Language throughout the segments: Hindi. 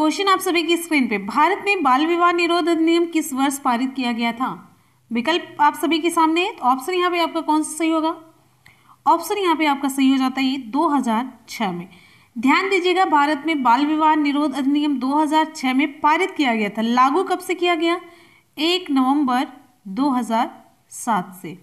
क्वेश्चन आप सभी की स्क्रीन पे भारत में बाल विवाह निरोध अधिनियम किस वर्ष पारित किया गया था विकल्प आप सभी के सामने है तो ऑप्शन यहाँ पे आपका कौन सा सही होगा ऑप्शन यहाँ पे आपका सही हो जाता है ये 2006 में ध्यान दीजिएगा भारत में बाल विवाह निरोध अधिनियम 2006 में पारित किया गया था लागू कब से किया गया एक नवंबर 2007 से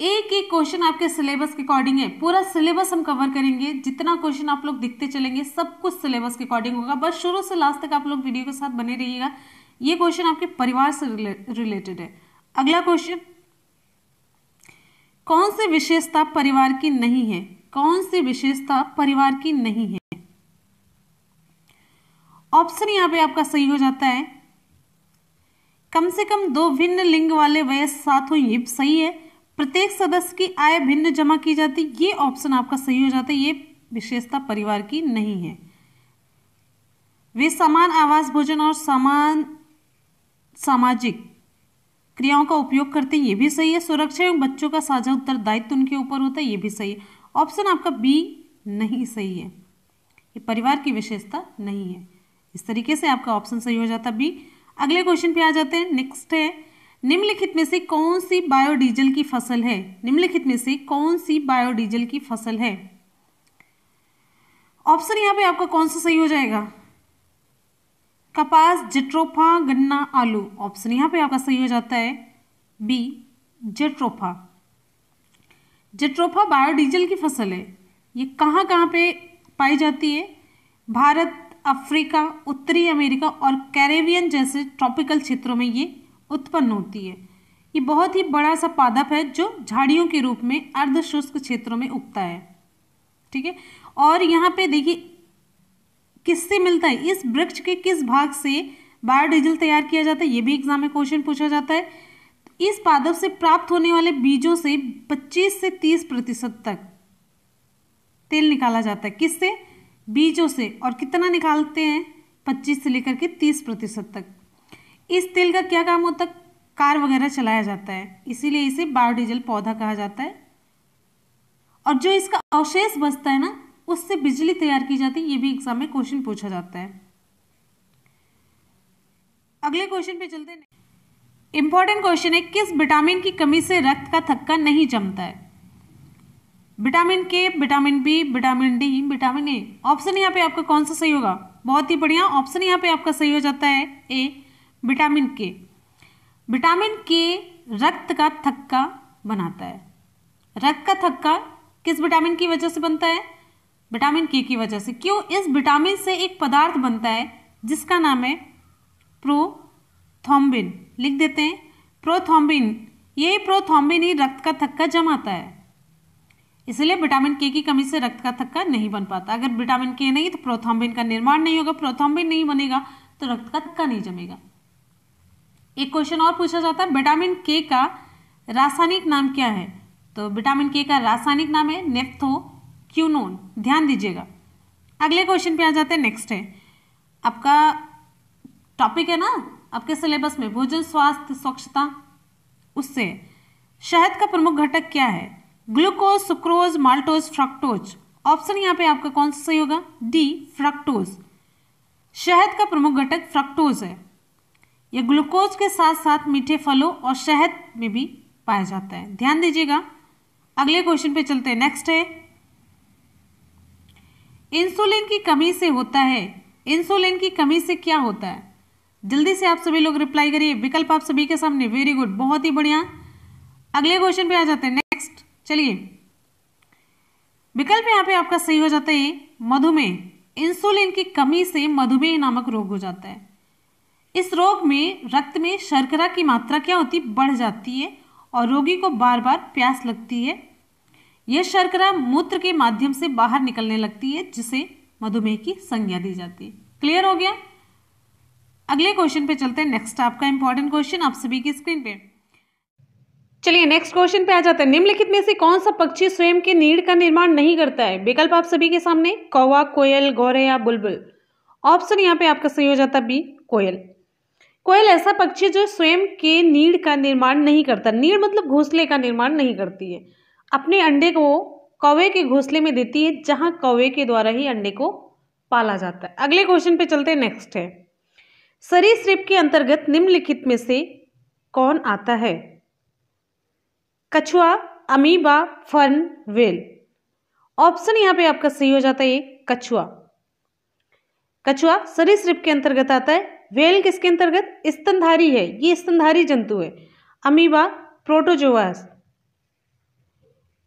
एक एक क्वेश्चन आपके सिलेबस के अकॉर्डिंग है पूरा सिलेबस हम कवर करेंगे जितना क्वेश्चन आप लोग दिखते चलेंगे सब कुछ सिलेबस के अकॉर्डिंग होगा बस शुरू से लास्ट तक आप लोग वीडियो के साथ बने रहिएगा ये क्वेश्चन आपके परिवार से रिलेटेड है अगला क्वेश्चन कौन सी विशेषता परिवार की नहीं है कौन सी विशेषता परिवार की नहीं है ऑप्शन यहां पे आपका सही हो जाता है कम से कम दो भिन्न लिंग वाले वयस्क साथ हो ये सही है प्रत्येक सदस्य की आय भिन्न जमा की जाती ये ऑप्शन आपका सही हो जाता है ये विशेषता परिवार की नहीं है वे समान आवास भोजन और समान सामाजिक क्रियाओं का उपयोग करते हैं ये भी सही है सुरक्षा एवं बच्चों का साझा उत्तरदायित्व उनके ऊपर होता है ये भी सही है ऑप्शन आपका बी नहीं सही है ये परिवार की विशेषता नहीं है इस तरीके से आपका ऑप्शन सही हो जाता बी अगले क्वेश्चन पे आ जाते हैं नेक्स्ट है निम्नलिखित में से कौन सी बायोडीजल की फसल है निम्नलिखित में से कौन सी बायोडीजल की फसल है ऑप्शन यहां पे आपका कौन सा सही हो जाएगा कपास जेट्रोफा गन्ना आलू ऑप्शन यहां पे आपका सही हो जाता है बी जेट्रोफा जेट्रोफा बायोडीजल की फसल है ये कहां कहां पे पाई जाती है भारत अफ्रीका उत्तरी अमेरिका और कैरेबियन जैसे ट्रॉपिकल क्षेत्रों में ये उत्पन्न होती है ये बहुत ही बड़ा सा पादप है जो झाड़ियों के रूप में अर्ध शुष्क क्षेत्रों में उगता है ठीक है और यहाँ पे देखिए किससे मिलता है इस वृक्ष के किस भाग से बायोडीजल तैयार किया जाता है ये भी एग्जाम में क्वेश्चन पूछा जाता है इस पादप से प्राप्त होने वाले बीजों से 25 से 30 प्रतिशत तक तेल निकाला जाता है किससे बीजों से और कितना निकालते हैं 25 से लेकर के 30 प्रतिशत तक इस तेल का क्या काम होता है कार वगैरह चलाया जाता है इसीलिए इसे बायोडीजल पौधा कहा जाता है और जो इसका अवशेष बचता है ना उससे बिजली तैयार की जाती है ये भी एग्जाम में क्वेश्चन पूछा जाता है अगले क्वेश्चन पे चलते हैं इंपॉर्टेंट क्वेश्चन है किस विटामिन की कमी से रक्त का थक्का नहीं जमता है vitamin K vitamin B vitamin D vitamin A option यहाँ पे आपका कौन सा सही होगा बहुत ही बढ़िया ऑप्शन यहाँ पे आपका सही हो जाता है ए विटामिन के विटामिन के रक्त का थक्का बनाता है रक्त का थक्का किस विटामिन की वजह से बनता है विटामिन के की वजह से क्यों इस विटामिन से एक पदार्थ बनता है जिसका नाम है प्रोथोम्बिन लिख देते हैं प्रोथोम्बिन ये प्रोथोम्बिन ही रक्त का थक्का जमाता है इसलिए विटामिन के की कमी से रक्त का थक्का नहीं बन पाता अगर विटामिन के नहीं तो प्रोथोम्बिन का निर्माण नहीं होगा प्रोथोम्बिन नहीं बनेगा तो रक्त का थक्का नहीं जमेगा एक क्वेश्चन और पूछा जाता है विटामिन के का रासायनिक नाम क्या है तो विटामिन के का रासायनिक नाम है नेफ्थो क्यूनोन ध्यान दीजिएगा अगले क्वेश्चन पे आ जाते हैं नेक्स्ट है आपका टॉपिक है ना आपके सिलेबस में भोजन स्वास्थ्य स्वच्छता उससे शहद का प्रमुख घटक क्या है glucose sucrose maltose fructose option यहाँ पे आपका कौन सा सही होगा डी फ्रक्टोज शहद का प्रमुख घटक फ्रक्टोज है यह ग्लूकोज के साथ साथ मीठे फलों और शहद में भी पाया जाता है ध्यान दीजिएगा अगले क्वेश्चन पे चलते हैं नेक्स्ट है इंसुलिन की कमी से होता है इंसुलिन की कमी से क्या होता है जल्दी से आप सभी लोग रिप्लाई करिए विकल्प आप सभी के सामने वेरी गुड बहुत ही बढ़िया अगले क्वेश्चन पे आ जाते हैं नेक्स्ट चलिए विकल्प यहाँ पे आपका सही हो जाता है मधुमेह इंसुलिन की कमी से मधुमेह नामक रोग हो जाता है इस रोग में रक्त में शर्करा की मात्रा क्या होती बढ़ जाती है और रोगी को बार बार प्यास लगती है यह शर्करा मूत्र के माध्यम से बाहर निकलने लगती है जिसे मधुमेह की संज्ञा दी जाती है क्लियर हो गया अगले क्वेश्चन पे चलते हैं नेक्स्ट आपका इंपॉर्टेंट क्वेश्चन आप सभी की स्क्रीन पे चलिए नेक्स्ट क्वेश्चन पे आ जाता है निम्नलिखित में से कौन सा पक्षी स्वयं के नीड का निर्माण नहीं करता है विकल्प आप सभी के सामने कौवा कोयल गौरे या बुलबुल ऑप्शन यहाँ पे आपका सही हो जाता बी कोयल कोयल ऐसा पक्षी जो स्वयं के नीड़ का निर्माण नहीं करता नीड़ मतलब घोंसले का निर्माण नहीं करती है अपने अंडे को कौवे के घोंसले में देती है जहां कौवे के द्वारा ही अंडे को पाला जाता है अगले क्वेश्चन पे चलते हैं नेक्स्ट है सरीसृप के अंतर्गत निम्नलिखित में से कौन आता है कछुआ अमीबा फन वेल ऑप्शन यहाँ पे आपका सही हो जाता है कछुआ कछुआ सरीसृप के अंतर्गत आता है वेल किसके अंतर्गत स्तनधारी है ये स्तनधारी जंतु है अमीबा प्रोटोजोवास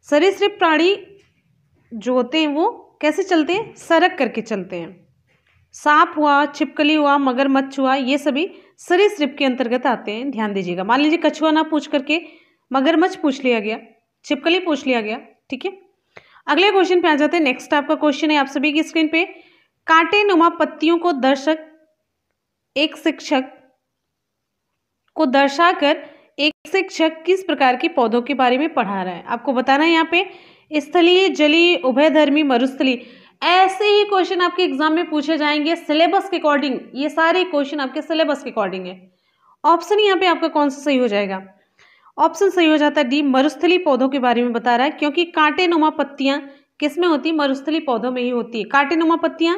सरीसृप प्राणी जो होते हैं वो कैसे चलते हैं सरक करके चलते हैं सांप हुआ छिपकली हुआ मगरमच्छ हुआ ये सभी सरीसृप के अंतर्गत आते हैं ध्यान दीजिएगा मान लीजिए कछुआ ना पूछ करके मगरमच्छ पूछ लिया गया छिपकली पूछ लिया गया ठीक है अगले क्वेश्चन पे आ जाते हैं नेक्स्ट आपका क्वेश्चन है आप सभी की स्क्रीन पे कांटे नुमा पत्तियों को दर्शक एक शिक्षक को दर्शाकर एक शिक्षक किस प्रकार के पौधों के बारे में पढ़ा रहा है आपको बताना है यहाँ पे स्थलीय जलीय उभयधर्मी मरुस्थली ऐसे ही क्वेश्चन आपके एग्जाम में पूछे जाएंगे सिलेबस के अकॉर्डिंग ये सारे क्वेश्चन आपके सिलेबस के अकॉर्डिंग है ऑप्शन यहाँ पे आपका कौन सा सही हो जाएगा ऑप्शन सही हो जाता है डी मरुस्थली पौधों के बारे में बता रहा है क्योंकि कांटे नुमा पत्तियां किसमें होती है मरुस्थली पौधों में ही होती है कांटे नुमा पत्तियां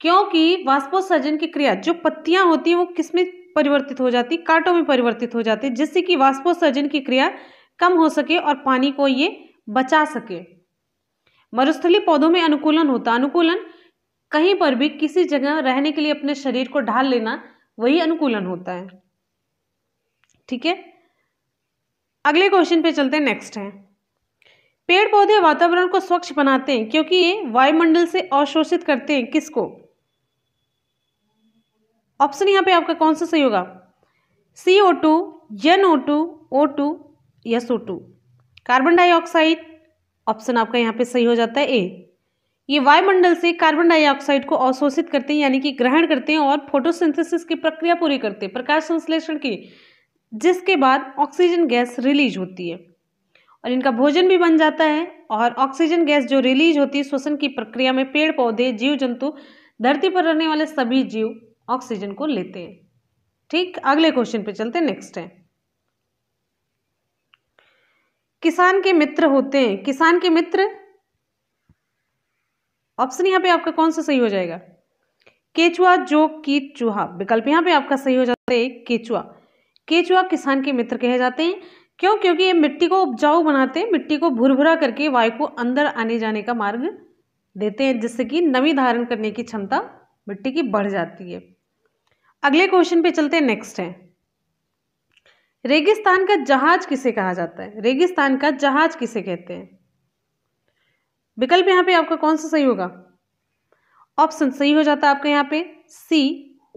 क्योंकि वाष्पोत्सर्जन की क्रिया जो पत्तियां होती हैं वो किस में परिवर्तित हो जाती कांटों में परिवर्तित हो जाती है जिससे कि वाष्पोत्सर्जन की क्रिया कम हो सके और पानी को ये बचा सके मरुस्थली पौधों में अनुकूलन होता अनुकूलन कहीं पर भी किसी जगह रहने के लिए अपने शरीर को ढाल लेना वही अनुकूलन होता है ठीक है अगले क्वेश्चन पे चलते हैं नेक्स्ट है पेड़ पौधे वातावरण को स्वच्छ बनाते हैं क्योंकि ये वायुमंडल से अवशोषित करते हैं किसको ऑप्शन यहाँ पे आपका कौन सा सही होगा C O two N O two O two S O two carbon dioxide option आपका यहाँ पे सही हो जाता है ए ये वायुमंडल से कार्बन डाइऑक्साइड को अवशोषित करते हैं यानी कि ग्रहण करते हैं और फोटोसिंथेसिस की प्रक्रिया पूरी करते हैं प्रकाश संश्लेषण की जिसके बाद ऑक्सीजन गैस रिलीज होती है और इनका भोजन भी बन जाता है और ऑक्सीजन गैस जो रिलीज होती है श्वसन की प्रक्रिया में पेड़ पौधे जीव जंतु धरती पर रहने वाले सभी जीव ऑक्सीजन को लेते हैं ठीक अगले क्वेश्चन पे चलते हैं नेक्स्ट है किसान के मित्र होते हैं किसान के मित्र ऑप्शन यहां पे आपका कौन सा सही हो जाएगा केचुआ जो कीट चूहा विकल्प यहां पे आपका सही हो जाता है केचुआ केचुआ किसान के मित्र कहे जाते हैं क्यों क्योंकि ये मिट्टी को उपजाऊ बनाते हैं मिट्टी को भुरभुरा करके वायु को अंदर आने जाने का मार्ग देते हैं जिससे कि नमी धारण करने की क्षमता मिट्टी की बढ़ जाती है अगले क्वेश्चन पे चलते हैं नेक्स्ट है रेगिस्तान का जहाज किसे कहा जाता है रेगिस्तान का जहाज किसे कहते हैं विकल्प यहां पे आपका कौन सा सही होगा ऑप्शन सही हो जाता है आपका यहां पे सी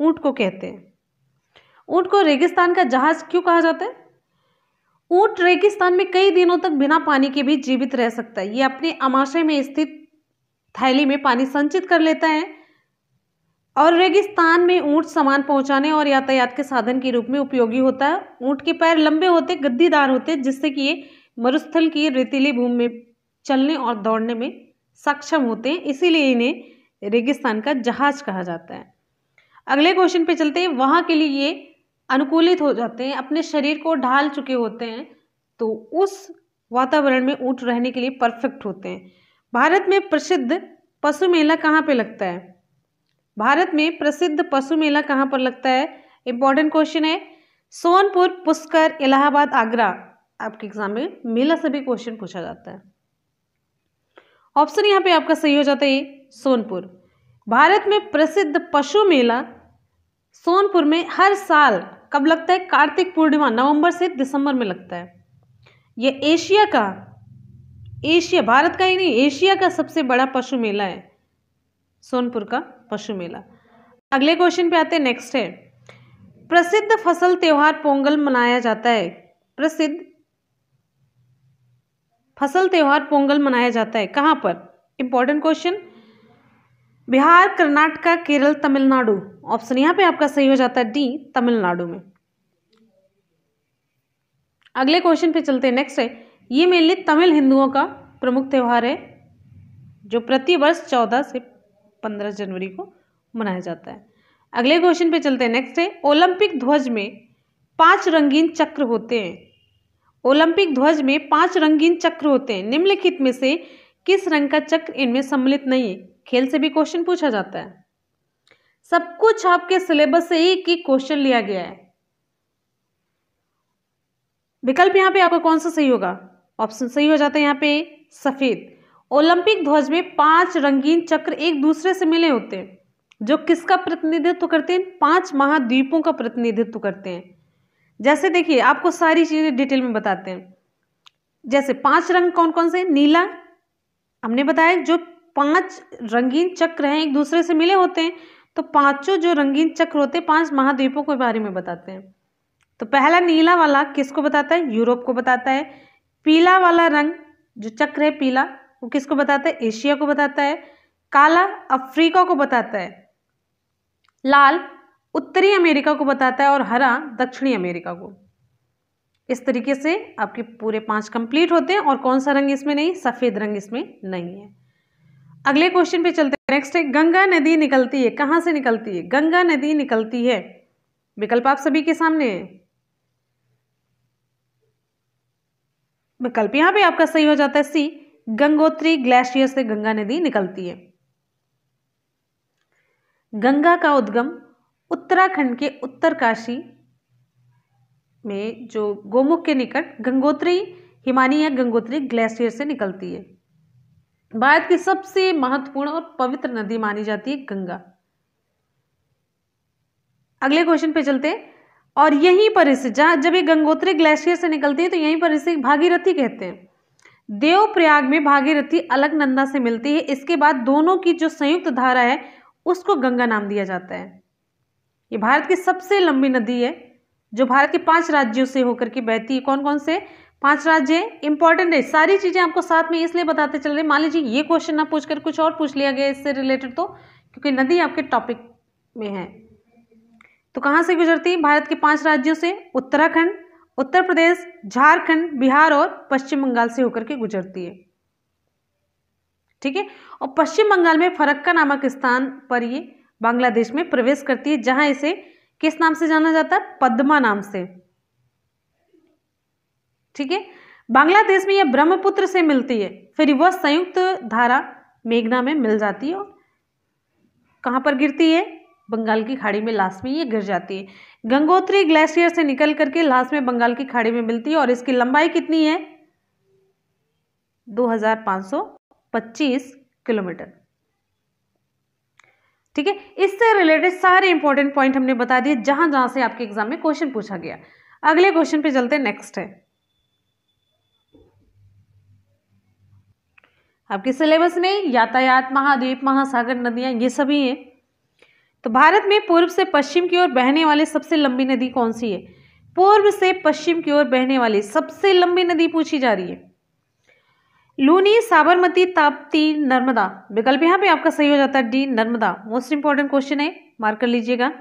ऊंट को कहते हैं ऊंट को रेगिस्तान का जहाज क्यों कहा जाता है ऊंट रेगिस्तान में कई दिनों तक बिना पानी के भी जीवित रह सकता है ये अपने अमाशय में स्थित थैली में पानी संचित कर लेता है और रेगिस्तान में ऊंट सामान पहुंचाने और यातायात के साधन के रूप में उपयोगी होता है ऊँट के पैर लंबे होते गद्दीदार होते जिससे कि ये मरुस्थल की रेतीली भूमि में चलने और दौड़ने में सक्षम होते हैं इसीलिए इन्हें रेगिस्तान का जहाज कहा जाता है अगले क्वेश्चन पे चलते हैं वहाँ के लिए ये अनुकूलित हो जाते हैं अपने शरीर को ढाल चुके होते हैं तो उस वातावरण में ऊँट रहने के लिए परफेक्ट होते हैं भारत में प्रसिद्ध पशु मेला कहाँ पर लगता है भारत में प्रसिद्ध पशु मेला कहाँ पर लगता है इंपॉर्टेंट क्वेश्चन है सोनपुर पुष्कर इलाहाबाद आगरा आपके एग्जाम में मेला से भी क्वेश्चन पूछा जाता है ऑप्शन यहाँ पे आपका सही हो जाता है सोनपुर भारत में प्रसिद्ध पशु मेला सोनपुर में हर साल कब लगता है कार्तिक पूर्णिमा नवंबर से दिसंबर में लगता है यह एशिया का एशिया भारत का ही नहीं एशिया का सबसे बड़ा पशु मेला है सोनपुर का पशु मेला अगले क्वेश्चन पे आते हैं नेक्स्ट है प्रसिद्ध फसल त्यौहार पोंगल मनाया जाता है प्रसिद्ध फसल त्यौहार पोंगल मनाया जाता है कहाँ पर important question Bihar Karnataka Kerala Tamil Nadu option यहाँ पे आपका सही हो जाता है डी तमिलनाडु में अगले क्वेश्चन पे चलते हैं नेक्स्ट है ये मेनली तमिल हिंदुओं का प्रमुख त्यौहार है जो प्रति वर्ष चौदह से पंद्रह जनवरी को मनाया जाता है अगले क्वेश्चन पे चलते हैं नेक्स्ट है ओलंपिक ध्वज में पांच रंगीन चक्र होते हैं ओलंपिक ध्वज में पांच रंगीन चक्र होते हैं निम्नलिखित में से किस रंग का चक्र इनमें सम्मिलित नहीं है खेल से भी क्वेश्चन पूछा जाता है सब कुछ आपके सिलेबस से एक एक क्वेश्चन लिया गया है विकल्प यहां पे आपका कौन सा सही होगा ऑप्शन सही हो जाता है यहां पे सफेद ओलंपिक ध्वज में पांच रंगीन चक्र एक दूसरे से मिले होते हैं जो किसका प्रतिनिधित्व करते हैं पांच महाद्वीपों का प्रतिनिधित्व करते हैं जैसे देखिए आपको सारी चीज़ें डिटेल में बताते हैं जैसे पांच रंग कौन कौन से नीला हमने बताया जो पांच रंगीन चक्र हैं एक दूसरे से मिले होते हैं तो पांचों जो रंगीन चक्र होते हैं पांच महाद्वीपों के बारे में बताते हैं तो पहला नीला वाला किसको बताता है यूरोप को बताता है पीला वाला रंग जो चक्र है पीला वो किसको बताता है एशिया को बताता है काला अफ्रीका को बताता है लाल उत्तरी अमेरिका को बताता है और हरा दक्षिणी अमेरिका को इस तरीके से आपके पूरे पांच कंप्लीट होते हैं और कौन सा रंग इसमें नहीं सफ़ेद रंग इसमें नहीं है अगले क्वेश्चन पे चलते हैं नेक्स्ट है गंगा नदी निकलती है कहां से निकलती है गंगा नदी निकलती है विकल्प आप सभी के सामने है विकल्प यहां पे आपका सही हो जाता है सी गंगोत्री ग्लेशियर से गंगा नदी निकलती है गंगा का उद्गम उत्तराखंड के उत्तरकाशी में जो गोमुख के निकट गंगोत्री हिमानी या गंगोत्री ग्लेशियर से निकलती है भारत की सबसे महत्वपूर्ण और पवित्र नदी मानी जाती है गंगा अगले क्वेश्चन पे चलते हैं और यहीं पर इसे जहां जब ये गंगोत्री ग्लेशियर से निकलती है तो यहीं पर इसे भागीरथी कहते हैं देवप्रयाग में भागीरथी अलकनंदा से मिलती है इसके बाद दोनों की जो संयुक्त धारा है उसको गंगा नाम दिया जाता है ये भारत की सबसे लंबी नदी है जो भारत के पांच राज्यों से होकर के बहती है कौन कौन से पांच राज्य इंपॉर्टेंट है सारी चीजें आपको साथ में इसलिए बताते चल रहे मान लीजिए ये क्वेश्चन ना पूछकर कुछ और पूछ लिया गया इससे रिलेटेड तो क्योंकि नदी आपके टॉपिक में है तो कहां से गुजरती है भारत के पांच राज्यों से उत्तराखंड उत्तर प्रदेश झारखंड बिहार और पश्चिम बंगाल से होकर के गुजरती है ठीक है और पश्चिम बंगाल में फरक्का नामक स्थान पर ये बांग्लादेश में प्रवेश करती है जहां इसे किस नाम से जाना जाता है पद्मा नाम से ठीक है बांग्लादेश में यह ब्रह्मपुत्र से मिलती है फिर वह संयुक्त धारा मेघना में मिल जाती है और कहां पर गिरती है बंगाल की खाड़ी में लास्ट में यह गिर जाती है गंगोत्री ग्लेशियर से निकल करके लास्ट में बंगाल की खाड़ी में मिलती है और इसकी लंबाई कितनी है 2525 किलोमीटर ठीक है इससे रिलेटेड सारे इंपॉर्टेंट पॉइंट हमने बता दिए जहां जहां से आपके एग्जाम में क्वेश्चन पूछा गया अगले क्वेश्चन पे चलते नेक्स्ट है आपके सिलेबस में यातायात महाद्वीप महासागर नदियां ये सभी हैं तो भारत में पूर्व से पश्चिम की ओर बहने वाली सबसे लंबी नदी कौन सी है पूर्व से पश्चिम की ओर बहने वाली सबसे लंबी नदी पूछी जा रही है लूनी साबरमती ताप्ती नर्मदा विकल्प यहां पे आपका सही हो जाता है D Narmada most important question है मार्क कर लीजिएगा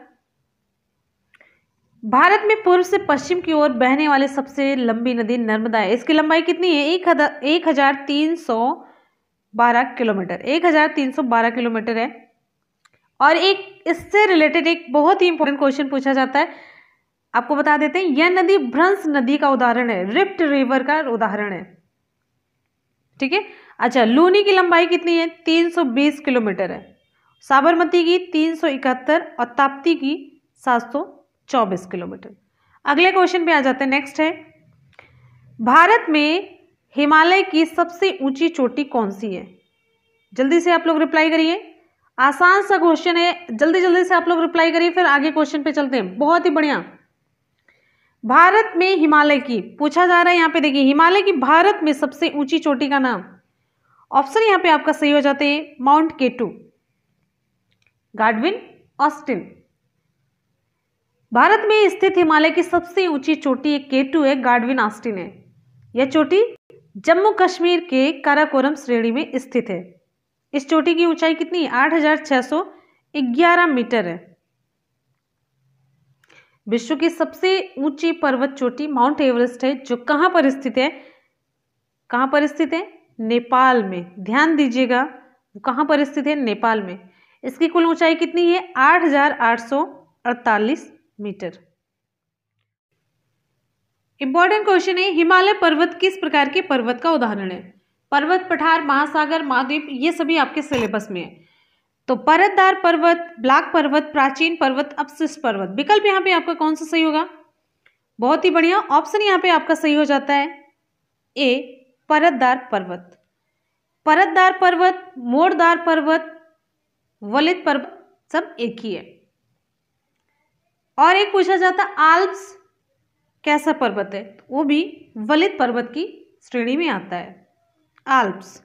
भारत में पूर्व से पश्चिम की ओर बहने वाली सबसे लंबी नदी नर्मदा है इसकी लंबाई कितनी है एक हजार एक हजार तीन सौ बारह किलोमीटर एक हजार तीन सौ बारह किलोमीटर है और एक इससे रिलेटेड एक बहुत ही इंपॉर्टेंट क्वेश्चन पूछा जाता है आपको बता देते हैं यह नदी भ्रंश नदी का उदाहरण है रिप्ट रिवर का उदाहरण है ठीक है अच्छा लूनी की लंबाई कितनी है 320 किलोमीटर है साबरमती की 371 और ताप्ती की 724 किलोमीटर अगले क्वेश्चन पे आ जाते हैं नेक्स्ट है भारत में हिमालय की सबसे ऊंची चोटी कौन सी है जल्दी से आप लोग रिप्लाई करिए आसान सा क्वेश्चन है जल्दी जल्दी से आप लोग रिप्लाई करिए फिर आगे क्वेश्चन पे चलते हैं बहुत ही बढ़िया भारत में हिमालय की पूछा जा रहा है यहाँ पे देखिए हिमालय की भारत में सबसे ऊंची चोटी का नाम ऑप्शन यहाँ पे आपका सही हो जाते हैं mount K two Godwin Austen Bharat में स्थित हिमालय की सबसे ऊंची चोटी केटू है गार्डविन ऑस्टिन है यह चोटी जम्मू कश्मीर के काराकोरम श्रेणी में स्थित है इस चोटी की ऊंचाई कितनी आठ हजार छह सौ ग्यारह मीटर है विश्व की सबसे ऊंची पर्वत चोटी माउंट एवरेस्ट है जो कहां पर स्थित है कहां पर स्थित है नेपाल में ध्यान दीजिएगा कहां पर स्थित है नेपाल में इसकी कुल ऊंचाई कितनी है आठ हजार आठ सौ अड़तालीस मीटर इंपॉर्टेंट क्वेश्चन है हिमालय पर्वत किस प्रकार के पर्वत का उदाहरण है पर्वत पठार महासागर महाद्वीप ये सभी आपके सिलेबस में है तो परतदार पर्वत ब्लैक पर्वत प्राचीन पर्वत अपशिष्ट पर्वत विकल्प यहाँ पे आपका कौन सा सही होगा बहुत ही बढ़िया ऑप्शन यहाँ पे आपका सही हो जाता है ए परतदार पर्वत परतदार पर्वत मोड़दार पर्वत वलित पर्वत सब एक ही है और एक पूछा जाता आल्प्स कैसा पर्वत है तो वो भी वलित पर्वत की श्रेणी में आता है आल्प्स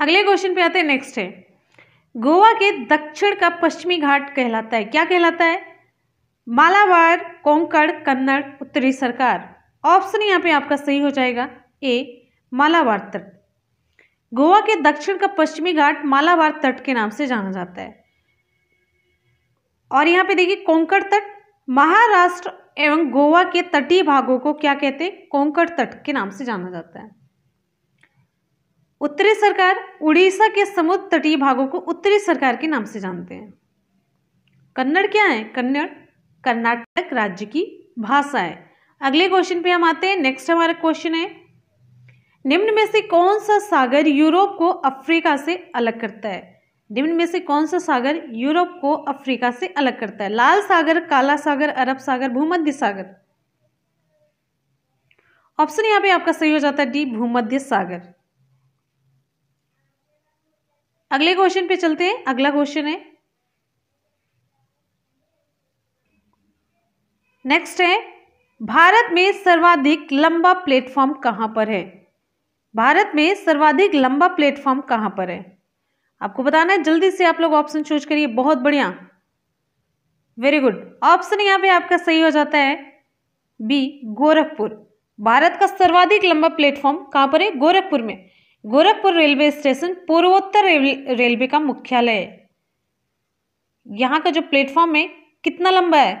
अगले क्वेश्चन पे आते हैं नेक्स्ट है गोवा के दक्षिण का पश्चिमी घाट कहलाता है क्या कहलाता है मालाबार कोंकण कन्नड़ उत्तरी सरकार ऑप्शन यहाँ पे आपका सही हो जाएगा ए मालाबार तट गोवा के दक्षिण का पश्चिमी घाट मालाबार तट के नाम से जाना जाता है और यहाँ पे देखिए कोंकण तट महाराष्ट्र एवं गोवा के तटीय भागों को क्या कहते हैं कोंकण तट के नाम से जाना जाता है उत्तरी सरकार उड़ीसा के समुद्र तटीय भागों को उत्तरी सरकार के नाम से जानते हैं कन्नड़ क्या है कन्नड़ कर्नाटक राज्य की भाषा है अगले क्वेश्चन पे हम आते हैं नेक्स्ट हमारा क्वेश्चन है निम्न में से कौन सा सागर यूरोप को अफ्रीका से अलग करता है निम्न में से कौन सा सागर यूरोप को अफ्रीका से अलग करता है लाल सागर काला सागर अरब सागर भूमध्य सागर ऑप्शन यहां पे आपका सही हो जाता है डी भूमध्य सागर अगले क्वेश्चन पे चलते हैं अगला क्वेश्चन है नेक्स्ट है भारत में सर्वाधिक लंबा प्लेटफॉर्म कहां पर है भारत में सर्वाधिक लंबा प्लेटफॉर्म कहां पर है आपको बताना है जल्दी से आप लोग ऑप्शन चूज करिए बहुत बढ़िया वेरी गुड ऑप्शन यहाँ पे आपका सही हो जाता है बी गोरखपुर भारत का सर्वाधिक लंबा प्लेटफॉर्म कहाँ पर है गोरखपुर में गोरखपुर रेलवे स्टेशन पूर्वोत्तर रेलवे का मुख्यालय है यहाँ का जो प्लेटफॉर्म है कितना लंबा है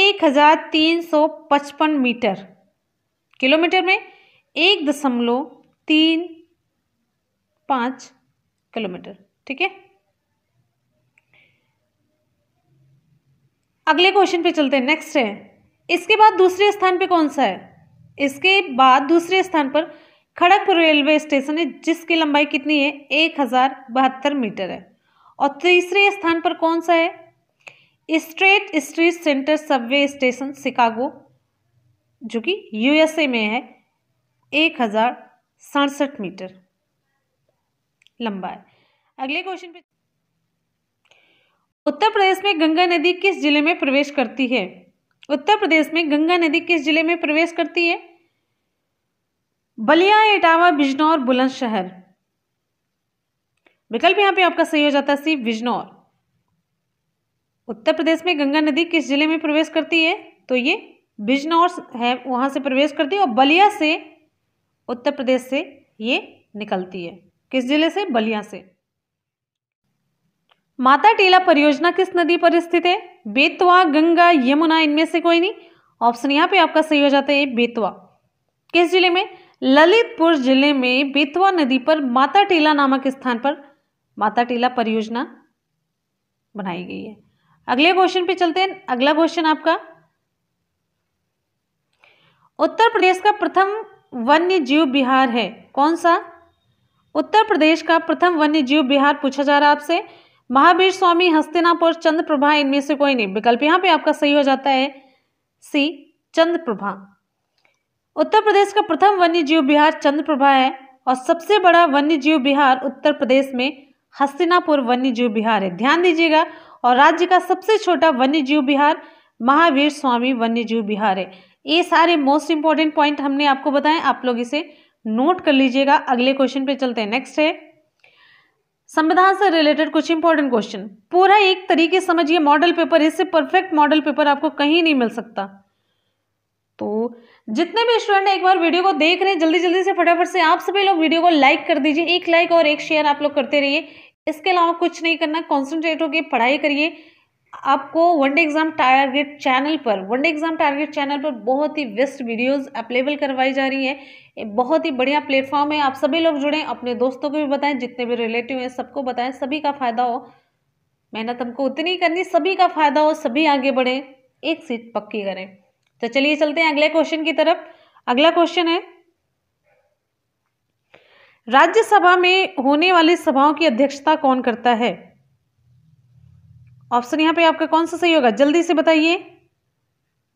एक हजार तीन सौ पचपन मीटर किलोमीटर में एक दशमलव तीन पाँच किलोमीटर ठीक है अगले क्वेश्चन पे चलते हैं नेक्स्ट है इसके बाद दूसरे स्थान पे कौन सा है इसके बाद दूसरे स्थान पर खड़गपुर रेलवे स्टेशन है जिसकी लंबाई कितनी है एक हज़ार बहत्तर मीटर है और तीसरे स्थान पर कौन सा है straight street centre subway station Chicago जो कि यूएसए में है एक हज़ार सड़सठ मीटर लंबा है अगले क्वेश्चन पे उत्तर प्रदेश में गंगा नदी किस जिले में प्रवेश करती है उत्तर प्रदेश में गंगा नदी किस जिले में प्रवेश करती है बलिया इटावा बिजनौर बुलंदशहर विकल्प यहां पे आपका सही हो जाता है सी बिजनौर उत्तर प्रदेश में गंगा नदी किस जिले में प्रवेश करती है तो ये बिजनौर है वहां से प्रवेश करती है और बलिया से उत्तर प्रदेश से ये निकलती है किस जिले से बलिया से माता टीला परियोजना किस नदी पर स्थित है बेतवा गंगा यमुना इनमें से कोई नहीं ऑप्शन यहाँ पे आपका सही हो जाता है बेतवा किस जिले में ललितपुर जिले में बेतवा नदी पर माता टीला नामक स्थान पर माता टीला परियोजना बनाई गई है अगले क्वेश्चन पे चलते हैं अगला क्वेश्चन आपका उत्तर प्रदेश का प्रथम वन्य जीव बिहार है कौन सा उत्तर प्रदेश का प्रथम वन्य जीव बिहार पूछा जा रहा है आपसे महावीर स्वामी हस्तिनापुर चंद्र प्रभा इनमें से कोई नहीं विकल्प यहाँ पे आपका सही हो जाता है सी चंद्र प्रभा उत्तर प्रदेश का प्रथम वन्य जीव बिहार चंद्र प्रभा है और सबसे बड़ा वन्य जीव बिहार उत्तर प्रदेश में हस्तिनापुर वन्य जीव बिहार है ध्यान दीजिएगा और राज्य का सबसे छोटा वन्य जीव बिहार महावीर स्वामी वन्य जीव बिहार है ये सारे मोस्ट इंपॉर्टेंट पॉइंट हमने आपको बताए आप लोग इसे नोट कर लीजिएगा अगले क्वेश्चन पे चलते हैं नेक्स्ट है संविधान से रिलेटेड कुछ इंपॉर्टेंट क्वेश्चन पूरा एक तरीके समझिए मॉडल पेपर इससे परफेक्ट मॉडल पेपर आपको कहीं नहीं मिल सकता तो जितने भी स्टूडेंट एक बार वीडियो को देख रहे हैं जल्दी जल्दी से फटाफट से आप सभी लोग वीडियो को लाइक कर दीजिए एक लाइक और एक शेयर आप लोग करते रहिए इसके अलावा कुछ नहीं करना कॉन्सेंट्रेट होकर पढ़ाई करिए आपको वनडे एग्जाम टारगेट चैनल पर वनडे एग्जाम टारगेट चैनल पर बहुत ही बेस्ट वीडियोस अवेलेबल करवाई जा रही है बहुत ही बढ़िया प्लेटफॉर्म है आप सभी लोग जुड़ें अपने दोस्तों को भी बताएं जितने भी रिलेटिव हैं सबको बताएं सभी का फायदा हो मेहनत हमको उतनी करनी सभी का फायदा हो सभी आगे बढ़ें एक सीट पक्की करें तो चलिए चलते हैं अगले क्वेश्चन की तरफ अगला क्वेश्चन है राज्यसभा में होने वाली सभाओं की अध्यक्षता कौन करता है ऑप्शन यहाँ पे आपका कौन सा सही होगा जल्दी से बताइए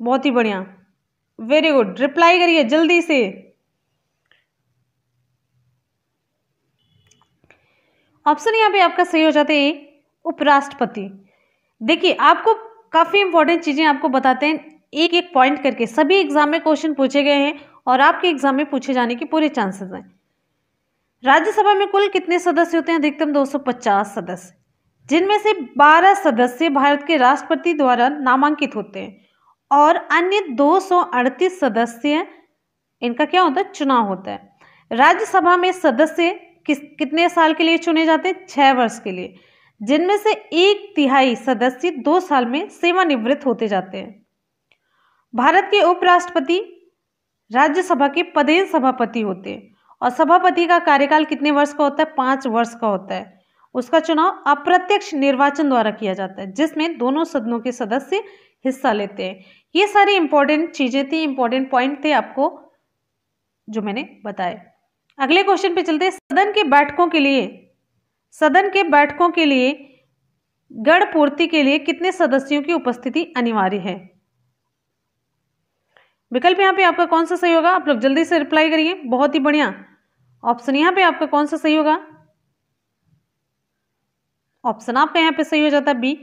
बहुत ही बढ़िया वेरी गुड रिप्लाई करिए जल्दी से ऑप्शन यहाँ पे आपका सही हो जाता है उपराष्ट्रपति देखिए आपको काफ़ी इंपॉर्टेंट चीज़ें आपको बताते हैं एक एक पॉइंट करके सभी एग्जाम में क्वेश्चन पूछे गए हैं और आपके एग्जाम में पूछे जाने के पूरे चांसेस हैं राज्यसभा में कुल कितने सदस्य होते हैं अधिकतम 250 सदस्य जिनमें से 12 सदस्य भारत के राष्ट्रपति द्वारा नामांकित होते हैं और अन्य 238 सदस्य इनका क्या होता है चुनाव होता है राज्यसभा में सदस्य किस कितने साल के लिए चुने जाते हैं छः वर्ष के लिए जिनमें से एक तिहाई सदस्य दो साल में सेवानिवृत्त होते जाते हैं भारत के उपराष्ट्रपति राज्यसभा के पदेन सभापति होते हैं और सभापति का कार्यकाल कितने वर्ष का होता है पाँच वर्ष का होता है उसका चुनाव अप्रत्यक्ष निर्वाचन द्वारा किया जाता है जिसमें दोनों सदनों के सदस्य हिस्सा लेते हैं ये सारी इंपॉर्टेंट चीज़ें थी इंपॉर्टेंट पॉइंट थे आपको जो मैंने बताए अगले क्वेश्चन पे चलते हैं सदन के बैठकों के लिए सदन के बैठकों के लिए गढ़ पूर्ति के लिए कितने सदस्यों की उपस्थिति अनिवार्य है विकल्प यहाँ पे आपका कौन सा सही होगा आप लोग जल्दी से रिप्लाई करिए बहुत ही बढ़िया ऑप्शन यहाँ पे आपका कौन सा सही होगा ऑप्शन आपका यहाँ पे सही हो जाता है बी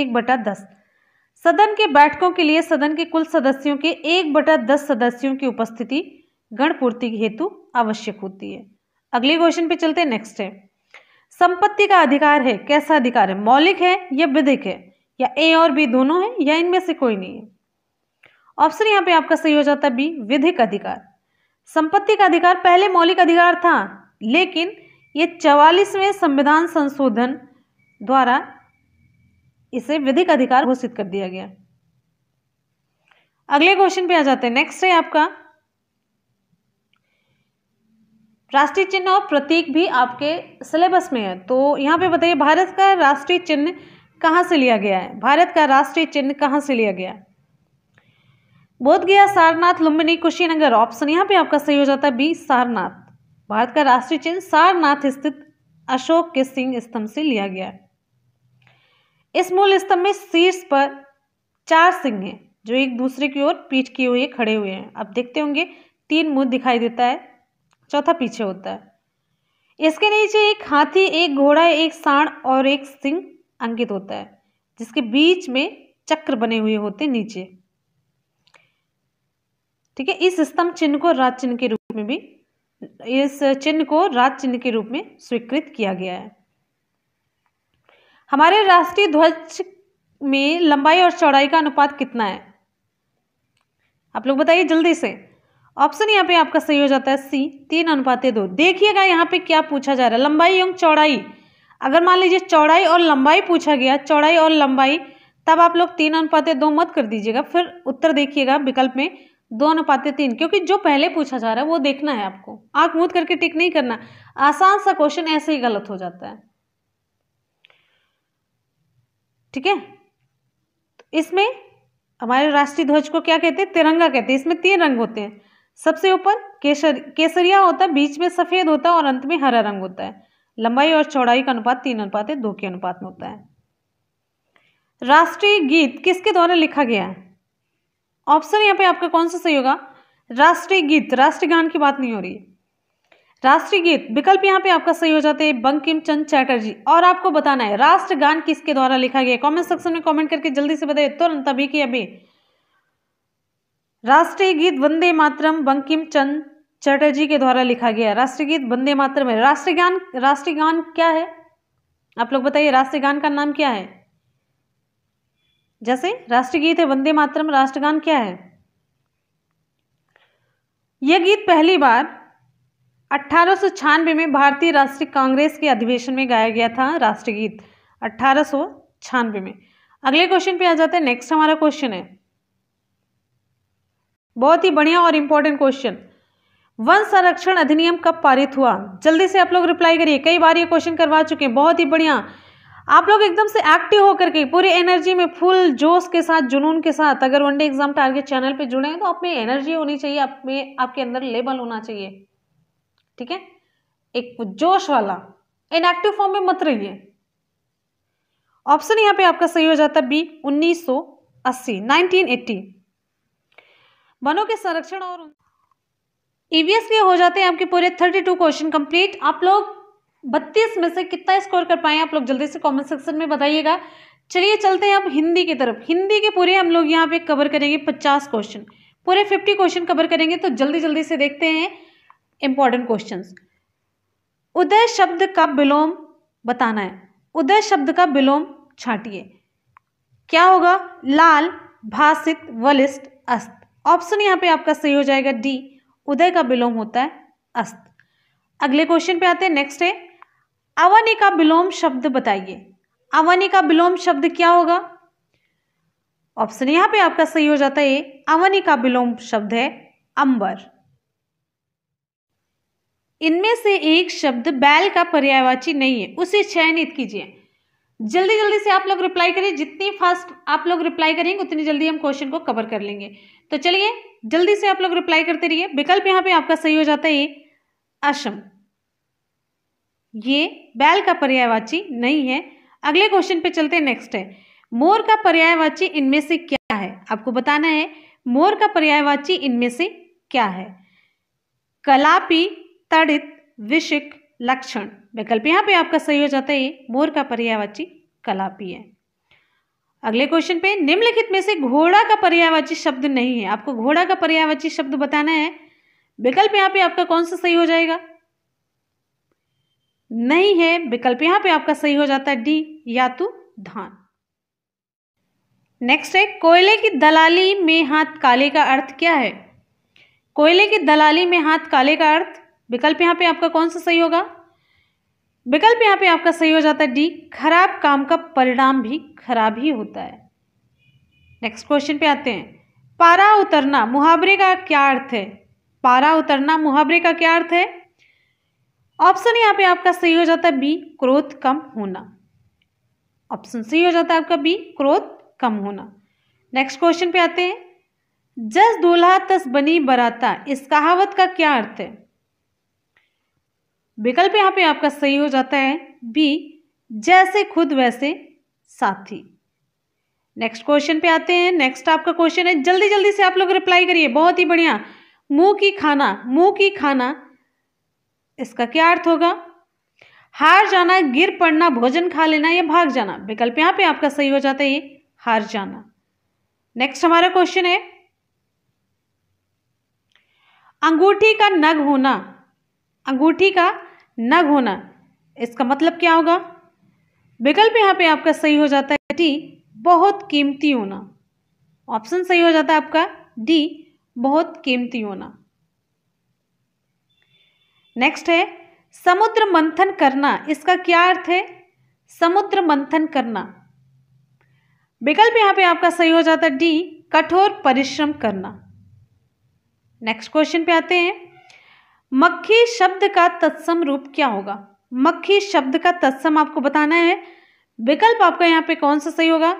एक बटा दस सदन के बैठकों के लिए सदन के कुल सदस्यों के एक बटा दस सदस्यों की उपस्थिति गणपूर्ति हेतु आवश्यक होती है अगले क्वेश्चन पे चलते हैं नेक्स्ट है संपत्ति का अधिकार है कैसा अधिकार है मौलिक है या विधिक है या ए और बी दोनों है या इनमें से कोई नहीं है ऑप्शन यहाँ पे आपका सही हो जाता है बी विधिक अधिकार संपत्ति का अधिकार पहले मौलिक अधिकार था लेकिन ये चवालीसवें संविधान संशोधन द्वारा इसे विधिक अधिकार घोषित कर दिया गया अगले क्वेश्चन पे आ जाते हैं नेक्स्ट है आपका राष्ट्रीय चिन्ह और प्रतीक भी आपके सिलेबस में है तो यहां पे बताइए भारत का राष्ट्रीय चिन्ह कहां से लिया गया है भारत का राष्ट्रीय चिन्ह कहां से लिया गया बोध गया सारनाथ लुम्बिनी कुशीनगर ऑप्शन यहां पे आपका सही हो जाता है बी सारनाथ भारत का राष्ट्रीय चिन्ह सारनाथ स्थित अशोक के सिंह स्तंभ से लिया गया है इस मूल स्तंभ में शीर्ष पर चार सिंह हैं जो एक दूसरे की ओर पीठ किए हुए खड़े हुए हैं आप देखते होंगे तीन मुंह दिखाई देता है चौथा पीछे होता है इसके नीचे एक हाथी एक घोड़ा एक सांड और एक सिंह अंकित होता है जिसके बीच में चक्र बने हुए होते नीचे ठीक है इस स्तंभ चिन्ह को राज चिन्ह के रूप में भी इस चिन्ह को राज चिन्ह के रूप में स्वीकृत किया गया है हमारे राष्ट्रीय ध्वज में लंबाई और चौड़ाई का अनुपात कितना है आप लोग बताइए जल्दी से ऑप्शन यहाँ पे आपका सही हो जाता है सी तीन अनुपात दो देखिएगा यहाँ पे क्या पूछा जा रहा है लंबाई एवं चौड़ाई अगर मान लीजिए चौड़ाई और लंबाई पूछा गया चौड़ाई और लंबाई तब आप लोग तीन अनुपात दो मत कर दीजिएगा फिर उत्तर देखिएगा विकल्प में दो अनुपात तीन क्योंकि जो पहले पूछा जा रहा है वो देखना है आपको आंख मूद करके टिक नहीं करना आसान सा क्वेश्चन ऐसे ही गलत हो जाता है ठीक है इसमें हमारे राष्ट्रीय ध्वज को क्या कहते हैं तिरंगा कहते हैं इसमें तीन रंग होते हैं सबसे ऊपर केसर केसरिया होता है बीच में सफ़ेद होता है और अंत में हरा रंग होता है लंबाई और चौड़ाई का अनुपात तीन अनुपात है दो के अनुपात में होता है राष्ट्रीय गीत किसके द्वारा लिखा गया है ऑप्शन यहाँ पे आपका कौन सा सही होगा राष्ट्रीय गीत राष्ट्रगान की बात नहीं हो रही है राष्ट्रीय गीत विकल्प यहाँ पे आपका सही हो जाते हैं बंकिम चंद चैटर्जी और आपको बताना है राष्ट्रगान किसके द्वारा लिखा गया कमेंट सेक्शन में कमेंट करके जल्दी से बताइए तुरंत अभी की अभी राष्ट्रीय गीत वंदे मातरम बंकिम चंद चैटर्जी के द्वारा लिखा गया राष्ट्रीय गीत वंदे मातरम है राष्ट्रगान राष्ट्रगान क्या है आप लोग बताइए राष्ट्रगान का नाम क्या है जैसे राष्ट्रीय गीत है वंदे मातरम राष्ट्रगान क्या है यह गीत पहली बार अठारह में भारतीय राष्ट्रीय कांग्रेस के अधिवेशन में गाया गया था गीत अठारह में अगले क्वेश्चन पे आ जाते हैं नेक्स्ट हमारा क्वेश्चन है बहुत ही बढ़िया और इंपॉर्टेंट क्वेश्चन वन संरक्षण अधिनियम कब पारित हुआ जल्दी से आप लोग रिप्लाई करिए कई बार ये क्वेश्चन करवा चुके हैं बहुत ही बढ़िया आप लोग एकदम से एक्टिव होकर के पूरी एनर्जी में फुल जोश के साथ जुनून के साथ अगर वनडे एग्जाम टारगेट चैनल पे जुड़े हैं तो आप में एनर्जी होनी चाहिए आप में आपके अंदर लेबल होना चाहिए ठीक है एक जोश वाला इनएक्टिव फॉर्म में मत रहिए ऑप्शन यहां पे आपका सही हो जाता है बी 1980 1980 वनों के संरक्षण और ईवीएस के हो जाते हैं आपके पूरे 32 क्वेश्चन कंप्लीट आप लोग 32 में से कितना स्कोर कर पाए आप लोग जल्दी से कमेंट सेक्शन में बताइएगा चलिए चलते हैं अब हिंदी की तरफ हिंदी के पूरे हम लोग यहाँ पे कवर करेंगे 50 क्वेश्चन पूरे 50 क्वेश्चन कवर करेंगे तो जल्दी जल्दी से देखते हैं इंपॉर्टेंट क्वेश्चन उदय शब्द का विलोम बताना है उदय शब्द का विलोम छाटिए क्या होगा लाल भाषित वलिष्ठ अस्त ऑप्शन यहाँ पे आपका सही हो जाएगा डी उदय का विलोम होता है अस्त अगले क्वेश्चन पे आते हैं नेक्स्ट है अवनी का विलोम शब्द बताइए अवनी का विलोम शब्द क्या होगा ऑप्शन यहाँ पे आपका सही हो जाता है अवनी का विलोम शब्द है अंबर इनमें से एक शब्द बैल का पर्यायवाची नहीं है उसे चयनित कीजिए जल्दी जल्दी से आप लोग रिप्लाई करिए जितनी फास्ट आप लोग रिप्लाई करेंगे उतनी जल्दी हम क्वेश्चन को कवर कर लेंगे तो चलिए जल्दी से आप लोग रिप्लाई करते रहिए विकल्प यहां पे आपका सही हो जाता है ये असम ये बैल का पर्यायवाची नहीं है अगले क्वेश्चन पे चलते हैं नेक्स्ट है मोर का पर्यायवाची इनमें से क्या है आपको बताना है मोर का पर्यायवाची इनमें से क्या है कलापी तड़ित विशिक लक्षण विकल्प यहाँ पे आपका सही हो जाता है मोर का पर्यावाची कलापी है अगले क्वेश्चन पे निम्नलिखित में से घोड़ा का पर्यावाची शब्द नहीं है आपको घोड़ा का पर्यावाची शब्द बताना है विकल्प यहाँ पे आपका कौन सा सही हो जाएगा नहीं है विकल्प यहाँ पे आपका सही हो जाता है डी या तो धान नेक्स्ट है कोयले की दलाली में हाथ काले का अर्थ क्या है कोयले की दलाली में हाथ काले का अर्थ विकल्प यहाँ पे आपका कौन सा सही होगा विकल्प यहाँ पे आपका सही हो जाता है डी खराब काम का परिणाम भी खराब ही होता है नेक्स्ट क्वेश्चन पे आते हैं पारा उतरना मुहावरे का क्या अर्थ है पारा उतरना मुहावरे का क्या अर्थ है ऑप्शन यहाँ पे आपका सही हो जाता है बी क्रोध कम होना ऑप्शन सही हो जाता है आपका बी क्रोध कम होना नेक्स्ट क्वेश्चन पे आते हैं जस दूल्हा तस बनी बराता इस कहावत का क्या अर्थ है विकल्प यहाँ पे आपका सही हो जाता है बी जैसे खुद वैसे साथी नेक्स्ट क्वेश्चन पे आते हैं नेक्स्ट आपका क्वेश्चन है जल्दी जल्दी से आप लोग रिप्लाई करिए बहुत ही बढ़िया मुंह की खाना मुंह की खाना इसका क्या अर्थ होगा हार जाना गिर पड़ना भोजन खा लेना या भाग जाना विकल्प यहाँ पे आपका सही हो जाता है ये हार जाना नेक्स्ट हमारा क्वेश्चन है अंगूठी का नग होना अंगूठी का नग होना इसका मतलब क्या होगा विकल्प यहाँ पे आपका सही हो जाता है डी बहुत कीमती होना ऑप्शन सही हो जाता है आपका डी बहुत कीमती होना नेक्स्ट है समुद्र मंथन करना इसका क्या अर्थ है समुद्र मंथन करना विकल्प यहाँ पे आपका सही हो जाता है डी कठोर परिश्रम करना नेक्स्ट क्वेश्चन पे आते हैं मक्खी शब्द का तत्सम रूप क्या होगा मक्खी शब्द का तत्सम आपको बताना है विकल्प आपका यहाँ पे कौन सा सही होगा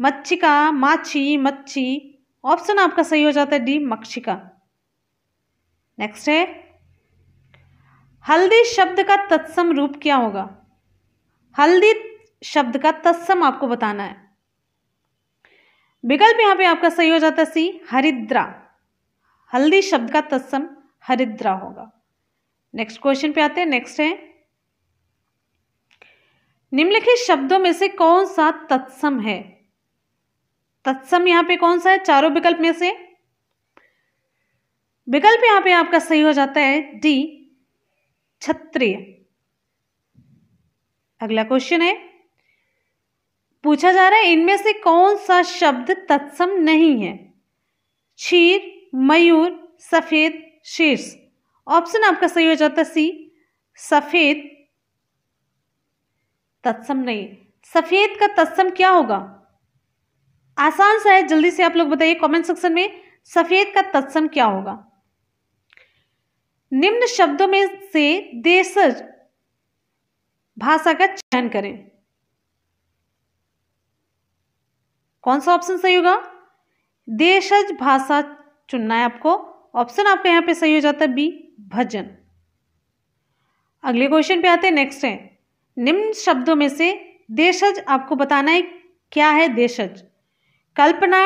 मच्छिका माछी मच्छी ऑप्शन आपका सही हो जाता है डी मक्षिका नेक्स्ट है हल्दी शब्द का तत्सम रूप क्या होगा हल्दी शब्द का तत्सम आपको बताना है विकल्प यहां पे आपका सही हो जाता है सी हरिद्रा हल्दी शब्द का तत्सम हरिद्रा होगा नेक्स्ट क्वेश्चन पे आते हैं नेक्स्ट है निम्नलिखित शब्दों में से कौन सा तत्सम है तत्सम यहां पे कौन सा है चारों विकल्प में से विकल्प यहां पे आपका सही हो जाता है डी क्षत्रिय अगला क्वेश्चन है पूछा जा रहा है इनमें से कौन सा शब्द तत्सम नहीं है क्षीर मयूर सफेद शीर्ष ऑप्शन आपका सही हो जाता है सी सफ़ेद तत्सम नहीं सफ़ेद का तत्सम क्या होगा आसान सा है जल्दी से आप लोग बताइए कमेंट सेक्शन में सफ़ेद का तत्सम क्या होगा निम्न शब्दों में से देशज भाषा का चयन करें कौन सा ऑप्शन सही होगा देशज भाषा चुनना है आपको ऑप्शन आपका यहाँ पे सही हो जाता है बी भजन अगले क्वेश्चन पे आते हैं नेक्स्ट है निम्न शब्दों में से देशज आपको बताना है क्या है देशज कल्पना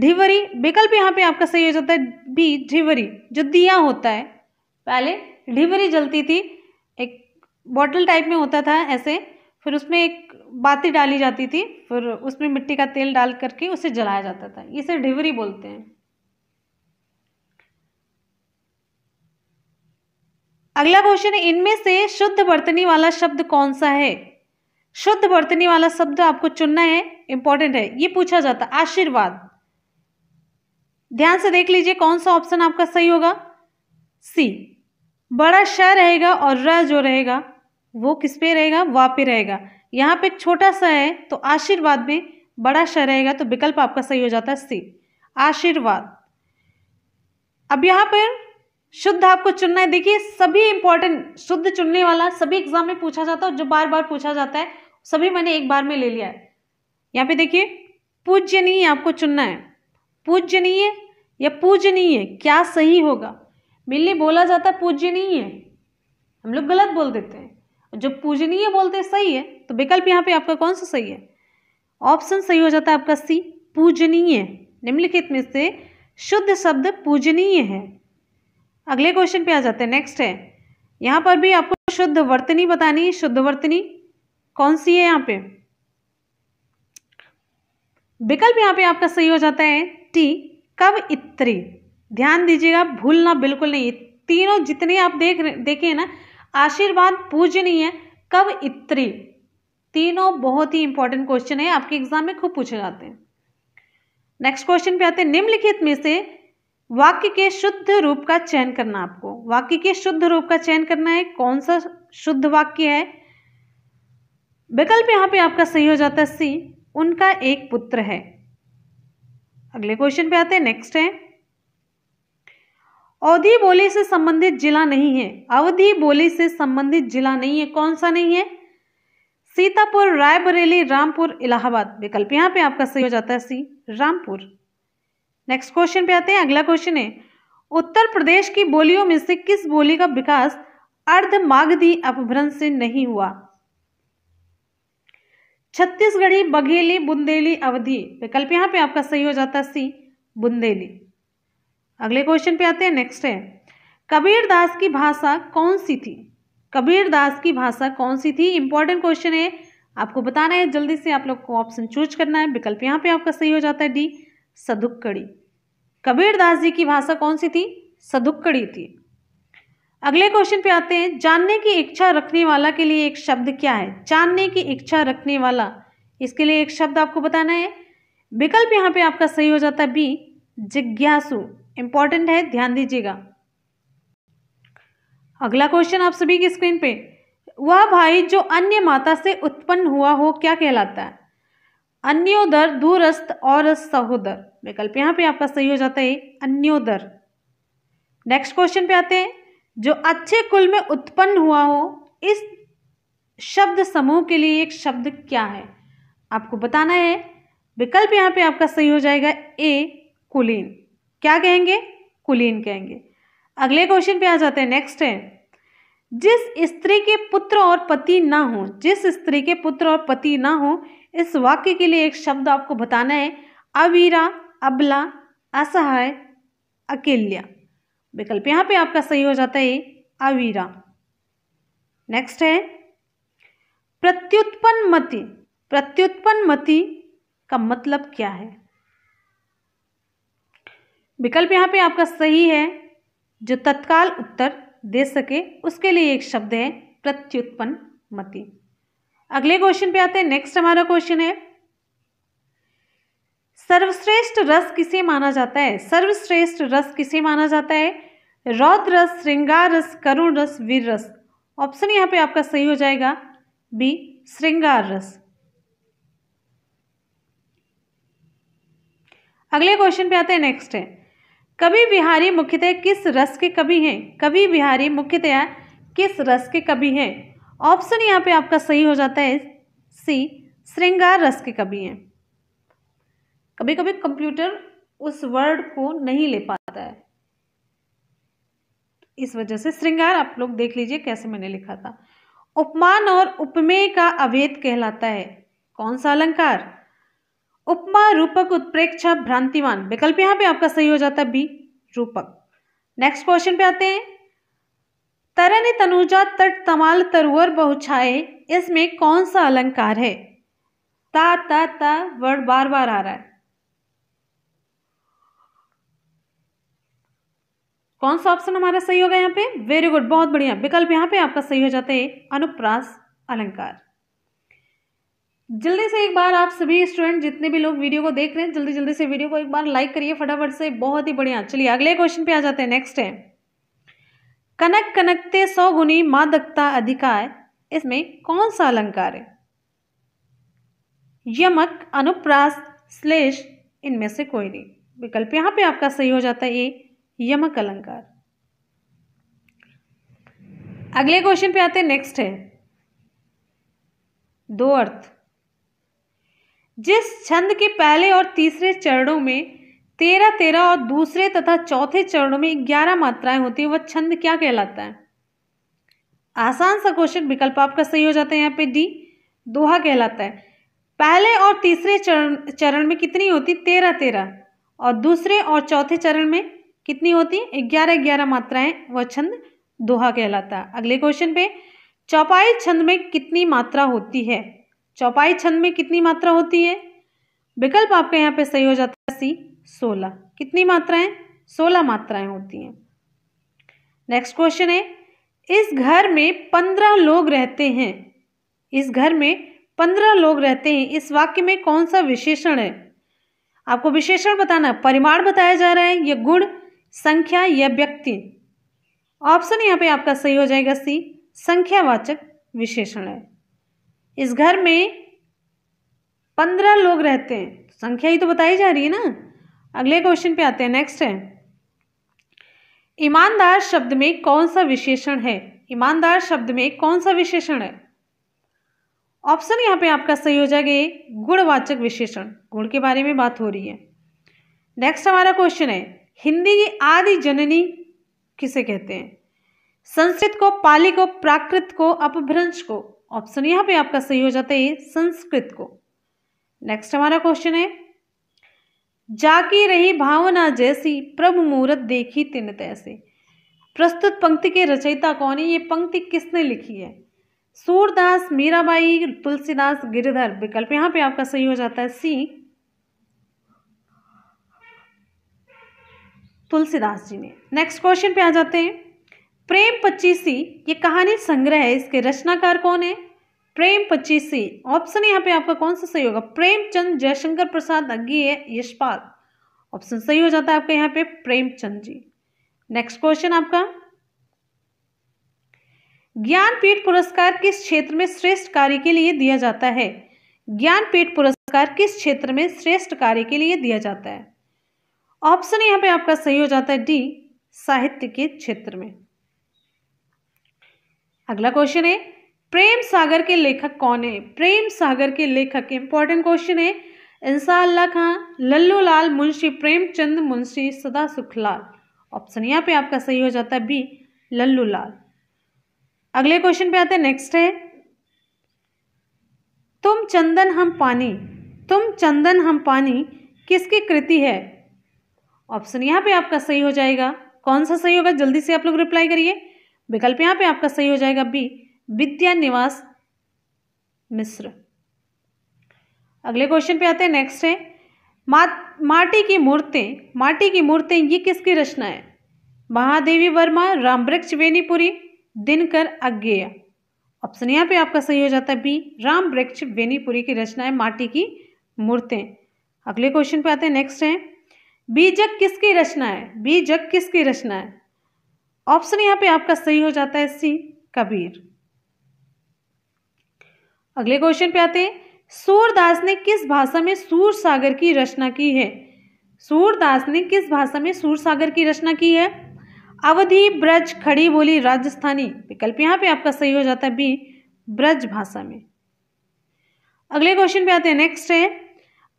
ढिवरी विकल्प यहाँ पे आपका सही हो जाता है बी ढिवरी जो दिया होता है पहले ढिवरी जलती थी एक बॉटल टाइप में होता था ऐसे फिर उसमें एक बाती डाली जाती थी फिर उसमें मिट्टी का तेल डाल करके उसे जलाया जाता था इसे ढिवरी बोलते हैं अगला क्वेश्चन इनमें से शुद्ध बर्तनी वाला शब्द कौन सा है शुद्ध बर्तनी वाला शब्द आपको चुनना है इंपॉर्टेंट है ये पूछा जाता आशीर्वाद ध्यान से देख लीजिए कौन सा ऑप्शन आपका सही होगा सी बड़ा श रहेगा और र जो रहेगा वो किस पे रहेगा वा पे रहेगा यहाँ पे छोटा सा है तो आशीर्वाद में बड़ा श रहेगा तो विकल्प आपका सही हो जाता है सी आशीर्वाद अब यहाँ पर शुद्ध आपको चुनना है देखिए सभी इंपॉर्टेंट शुद्ध चुनने वाला सभी एग्जाम में पूछा जाता है जो बार बार पूछा जाता है सभी मैंने एक बार में ले लिया है यहाँ पे देखिए पूजनीय आपको चुनना है पूजनीय या पूजनीय क्या सही होगा मिलने बोला जाता है पूजनीय हम लोग गलत बोल देते हैं जो पूजनीय बोलते हैं सही है तो विकल्प यहाँ पे आपका कौन सा सही है ऑप्शन सही हो जाता है आपका सी पूजनीय निम्नलिखित में से शुद्ध शब्द पूजनीय है अगले क्वेश्चन पे आ जाते हैं नेक्स्ट है यहाँ पर भी आपको शुद्ध वर्तनी बतानी शुद्ध वर्तनी कौन सी है यहाँ पे विकल्प यहाँ पे आपका सही हो जाता है टी कब इत्री ध्यान दीजिएगा भूलना बिल्कुल नहीं तीनों जितने आप देख देखे ना आशीर्वाद पूजनीय कब इत्री तीनों बहुत ही इंपॉर्टेंट क्वेश्चन है आपके एग्जाम में खूब पूछे जाते हैं नेक्स्ट क्वेश्चन पे आते हैं निम्नलिखित में से वाक्य के शुद्ध रूप का चयन करना आपको वाक्य के शुद्ध रूप का चयन करना है कौन सा शुद्ध वाक्य है विकल्प यहाँ पे आपका सही हो जाता है सी उनका एक पुत्र है अगले क्वेश्चन पे आते हैं नेक्स्ट है अवधि बोली से संबंधित जिला नहीं है अवधि बोली से संबंधित जिला नहीं है कौन सा नहीं है सीतापुर रायबरेली रामपुर इलाहाबाद विकल्प यहाँ पे आपका सही हो जाता है सी रामपुर नेक्स्ट क्वेश्चन पे आते हैं अगला क्वेश्चन है उत्तर प्रदेश की बोलियों में से किस बोली का विकास अर्ध मागधी अपभ्रंश से नहीं हुआ छत्तीसगढ़ी बघेली बुंदेली अवधि विकल्प यहां पे आपका सही हो जाता है सी बुंदेली अगले क्वेश्चन पे आते हैं नेक्स्ट है कबीर दास की भाषा कौन सी थी कबीर दास की भाषा कौन सी थी इंपॉर्टेंट क्वेश्चन है आपको बताना है जल्दी से आप लोग को ऑप्शन चूज करना है विकल्प यहाँ पे आपका सही हो जाता है डी सदुक्कड़ी कबीरदास जी की भाषा कौन सी थी सदुक्कड़ी थी अगले क्वेश्चन पे आते हैं जानने की इच्छा रखने वाला के लिए एक शब्द क्या है जानने की इच्छा रखने वाला इसके लिए एक शब्द आपको बताना है विकल्प यहाँ पे आपका सही हो जाता है बी जिज्ञासु इंपॉर्टेंट है ध्यान दीजिएगा अगला क्वेश्चन आप सभी की स्क्रीन पे वह भाई जो अन्य माता से उत्पन्न हुआ हो क्या कहलाता है अन्योदर दूरस्थ और सहोदर विकल्प यहाँ पे आपका सही हो जाता है अन्योदर नेक्स्ट क्वेश्चन पे आते हैं जो अच्छे कुल में उत्पन्न हुआ हो इस शब्द समूह के लिए एक शब्द क्या है आपको बताना है विकल्प यहाँ पे आपका सही हो जाएगा ए कुलीन क्या कहेंगे कुलीन कहेंगे अगले क्वेश्चन पे आ जाते हैं नेक्स्ट है जिस स्त्री के पुत्र और पति ना हो जिस स्त्री के पुत्र और पति ना हो इस वाक्य के लिए एक शब्द आपको बताना है अवीरा अबला असहाय अकेल्या विकल्प यहाँ पे आपका सही हो जाता है अवीरा नेक्स्ट है प्रत्युत्पन्न मति प्रत्युत्पन्न मति का मतलब क्या है विकल्प यहाँ पे आपका सही है जो तत्काल उत्तर दे सके उसके लिए एक शब्द है प्रत्युत्पन्न मति अगले क्वेश्चन पे आते हैं नेक्स्ट हमारा क्वेश्चन है सर्वश्रेष्ठ रस किसे माना जाता है सर्वश्रेष्ठ रस किसे माना जाता है रौद्र रस श्रृंगार रस करुण रस वीर रस ऑप्शन यहाँ पे आपका सही हो जाएगा बी श्रृंगार रस अगले क्वेश्चन पे आते हैं नेक्स्ट है कवि बिहारी मुख्यतः किस रस के कवि हैं कवि बिहारी मुख्यतः किस रस के कवि हैं ऑप्शन यहाँ पे आपका सही हो जाता है सी श्रृंगार रस के कवि हैं कभी कभी कंप्यूटर उस वर्ड को नहीं ले पाता है इस वजह से श्रृंगार आप लोग देख लीजिए कैसे मैंने लिखा था उपमान और उपमेय का अवेद कहलाता है कौन सा अलंकार उपमा रूपक उत्प्रेक्षा भ्रांतिमान विकल्प यहां पे आपका सही हो जाता है बी रूपक नेक्स्ट क्वेश्चन पे आते हैं तरन तनुजा तट तमाल तरुअर बहुछाए इसमें कौन सा अलंकार है ता ता ता वर्ड बार बार आ रहा है कौन सा ऑप्शन हमारा सही होगा यहाँ पे वेरी गुड बहुत बढ़िया विकल्प यहाँ पे आपका सही हो जाता है अनुप्रास अलंकार जल्दी से एक बार आप सभी स्टूडेंट जितने भी लोग वीडियो को देख रहे हैं जल्दी जल्दी से वीडियो को एक बार लाइक करिए फटाफट से बहुत ही बढ़िया चलिए अगले क्वेश्चन पे आ जाते हैं नेक्स्ट है कनक कनकते सौ गुनी मादकता अधिकाय इसमें कौन सा अलंकार है यमक अनुप्रास श्लेष इनमें से कोई नहीं विकल्प यहां पे आपका सही हो जाता है ये यमक अलंकार अगले क्वेश्चन पे आते हैं नेक्स्ट है दो अर्थ जिस छंद के पहले और तीसरे चरणों में तेरह तेरह और दूसरे तथा चौथे चरणों में ग्यारह मात्राएं होती है वह छंद क्या कहलाता है आसान सा क्वेश्चन विकल्प आपका सही हो जाता है यहाँ पे डी दोहा कहलाता है पहले और तीसरे चरण चरण में कितनी होती तेरह तेरह और दूसरे और चौथे चरण में कितनी होती ग्यारह ग्यारह मात्राएं वह छंद दोहा कहलाता है अगले क्वेश्चन पे चौपाई छंद में कितनी मात्रा होती है चौपाई छंद में कितनी मात्रा होती है विकल्प आपका यहाँ पे सही हो जाता है सी सोलह कितनी मात्राएं सोलह मात्राएं होती हैं नेक्स्ट क्वेश्चन है इस घर में पंद्रह लोग रहते हैं इस घर में पंद्रह लोग रहते हैं इस वाक्य में कौन सा विशेषण है आपको विशेषण बताना परिमाण बताया जा रहा है या गुण संख्या या व्यक्ति ऑप्शन यहाँ पे आपका सही हो जाएगा सी संख्यावाचक विशेषण है इस घर में पंद्रह लोग रहते हैं तो संख्या ही तो बताई जा रही है ना अगले क्वेश्चन पे आते हैं नेक्स्ट है ईमानदार शब्द में कौन सा विशेषण है ईमानदार शब्द में कौन सा विशेषण है ऑप्शन यहाँ पे आपका सही हो जाएगा गुणवाचक विशेषण गुण के बारे में बात हो रही है नेक्स्ट हमारा क्वेश्चन है हिंदी की आदि जननी किसे कहते हैं संस्कृत को पाली को प्राकृत को अपभ्रंश को ऑप्शन यहाँ पे आपका सही हो जाता है संस्कृत को नेक्स्ट हमारा क्वेश्चन है जाकी रही भावना जैसी प्रभु मुहूर्त देखी तिन तैसे प्रस्तुत पंक्ति के रचयिता कौन है ये पंक्ति किसने लिखी है सूरदास मीराबाई तुलसीदास गिरिधर विकल्प यहाँ पे आपका सही हो जाता है सी तुलसीदास जी ने नेक्स्ट क्वेश्चन पे आ जाते हैं प्रेम पच्चीसी ये कहानी संग्रह है इसके रचनाकार कौन है प्रेम पच्चीसी ऑप्शन यहाँ पे आपका कौन सा सही होगा प्रेमचंद जयशंकर प्रसाद है यशपाल ऑप्शन सही हो जाता है आपका यहाँ पे प्रेमचंद जी नेक्स्ट क्वेश्चन आपका ज्ञानपीठ पुरस्कार किस क्षेत्र में श्रेष्ठ कार्य के लिए दिया जाता है ज्ञानपीठ पुरस्कार किस क्षेत्र में श्रेष्ठ कार्य के लिए दिया जाता है ऑप्शन यहाँ पे आपका सही हो जाता है डी साहित्य के क्षेत्र में अगला क्वेश्चन है प्रेम सागर के लेखक कौन है प्रेम सागर के लेखक इंपॉर्टेंट क्वेश्चन है अल्लाह खां लल्लू लाल मुंशी प्रेमचंद मुंशी सदा सुखलाल ऑप्शन यहाँ पे आपका सही हो जाता है बी लल्लू लाल अगले क्वेश्चन पे आते हैं नेक्स्ट है तुम चंदन हम पानी तुम चंदन हम पानी किसकी कृति है ऑप्शन यहाँ पे आपका सही हो जाएगा कौन सा सही होगा जल्दी से आप लोग रिप्लाई करिए विकल्प यहाँ पे आपका सही हो जाएगा बी विद्या निवास मिश्र अगले क्वेश्चन पे आते हैं नेक्स्ट है मा माटी की मूर्तें माटी की मूर्तें ये किसकी रचना है महादेवी वर्मा रामवृक्ष वेनीपुरी दिनकर अज्ञेय ऑप्शन यहाँ पे आपका सही हो जाता है बी राम वृक्ष वेनीपुरी की रचना है माटी की मूर्तें अगले क्वेश्चन पे आते हैं नेक्स्ट है बीजक किसकी रचना है बीजक किसकी रचना है ऑप्शन यहाँ पे आपका सही हो जाता है सी कबीर अगले क्वेश्चन पे आते हैं सूरदास ने किस भाषा में सूर सागर की रचना की है सूरदास ने किस भाषा में सूर सागर की रचना की है अवधि ब्रज खड़ी बोली राजस्थानी विकल्प यहाँ पे आपका सही हो जाता है बी ब्रज भाषा में अगले क्वेश्चन पे आते हैं नेक्स्ट है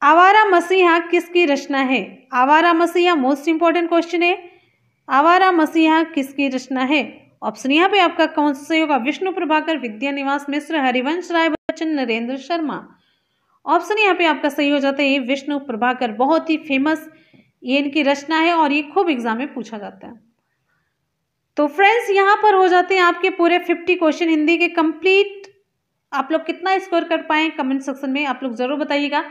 आवारा मसीहा किसकी रचना है आवारा मसीहा मोस्ट इंपॉर्टेंट क्वेश्चन है आवारा मसीहा किसकी रचना है ऑप्शन यहाँ पे आपका कौन सा सही होगा विष्णु प्रभाकर विद्या निवास मिश्र हरिवंश राय सचिन नरेंद्र शर्मा ऑप्शन यहाँ पे आपका सही हो जाता है ये विष्णु प्रभाकर बहुत ही फेमस ये इनकी रचना है और ये खूब एग्जाम में पूछा जाता है तो फ्रेंड्स यहाँ पर हो जाते हैं आपके पूरे फिफ्टी क्वेश्चन हिंदी के कंप्लीट आप लोग कितना स्कोर कर पाए कमेंट सेक्शन में आप लोग ज़रूर बताइएगा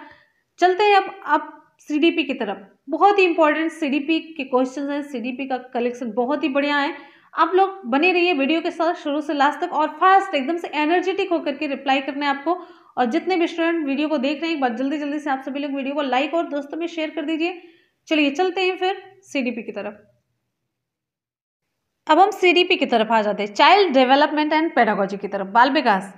चलते हैं अब आप सी की तरफ बहुत ही इंपॉर्टेंट सी के क्वेश्चन हैं सी का कलेक्शन बहुत ही बढ़िया है आप लोग बने रहिए वीडियो के साथ शुरू से लास्ट तक और फास्ट एकदम से एनर्जेटिक होकर के रिप्लाई करना है आपको और जितने भी स्टूडेंट वीडियो को देख रहे हैं एक बार जल्दी जल्दी से आप सभी लोग वीडियो को लाइक और दोस्तों में शेयर कर दीजिए चलिए चलते हैं फिर सीडीपी की तरफ अब हम सीडीपी की तरफ आ जाते हैं चाइल्ड डेवलपमेंट एंड पेडागोजी की तरफ बाल विकास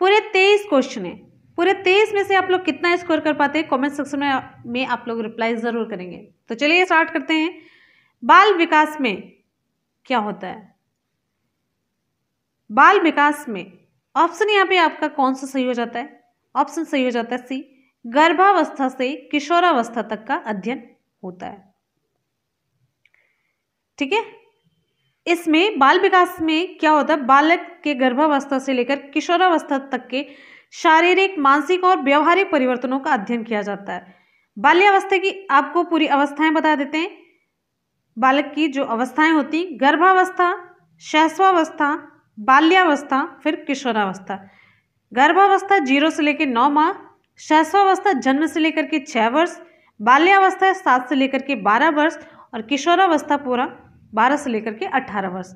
पूरे तेईस क्वेश्चन है पूरे तेईस में से आप लोग कितना स्कोर कर पाते हैं कमेंट सेक्शन में आप लोग रिप्लाई ज़रूर करेंगे तो चलिए स्टार्ट करते हैं बाल विकास में क्या होता है बाल विकास में ऑप्शन यहाँ पे आपका कौन सा सही हो जाता है ऑप्शन सही हो जाता है सी गर्भावस्था से किशोरावस्था तक का अध्ययन होता है ठीक है इसमें बाल विकास में क्या होता है बालक के गर्भावस्था से लेकर किशोरावस्था तक के शारीरिक मानसिक और व्यवहारिक परिवर्तनों का अध्ययन किया जाता है बाल्यावस्था की आपको पूरी अवस्थाएं बता देते हैं बालक की जो अवस्थाएं होती गर्भावस्था शैश्वावस्था बाल्यावस्था फिर किशोरावस्था गर्भावस्था जीरो से लेकर नौ माह शैश्वावस्था जन्म से लेकर के छः वर्ष बाल्यावस्था सात से लेकर के बारह वर्ष और किशोरावस्था पूरा बारह से लेकर के अठारह वर्ष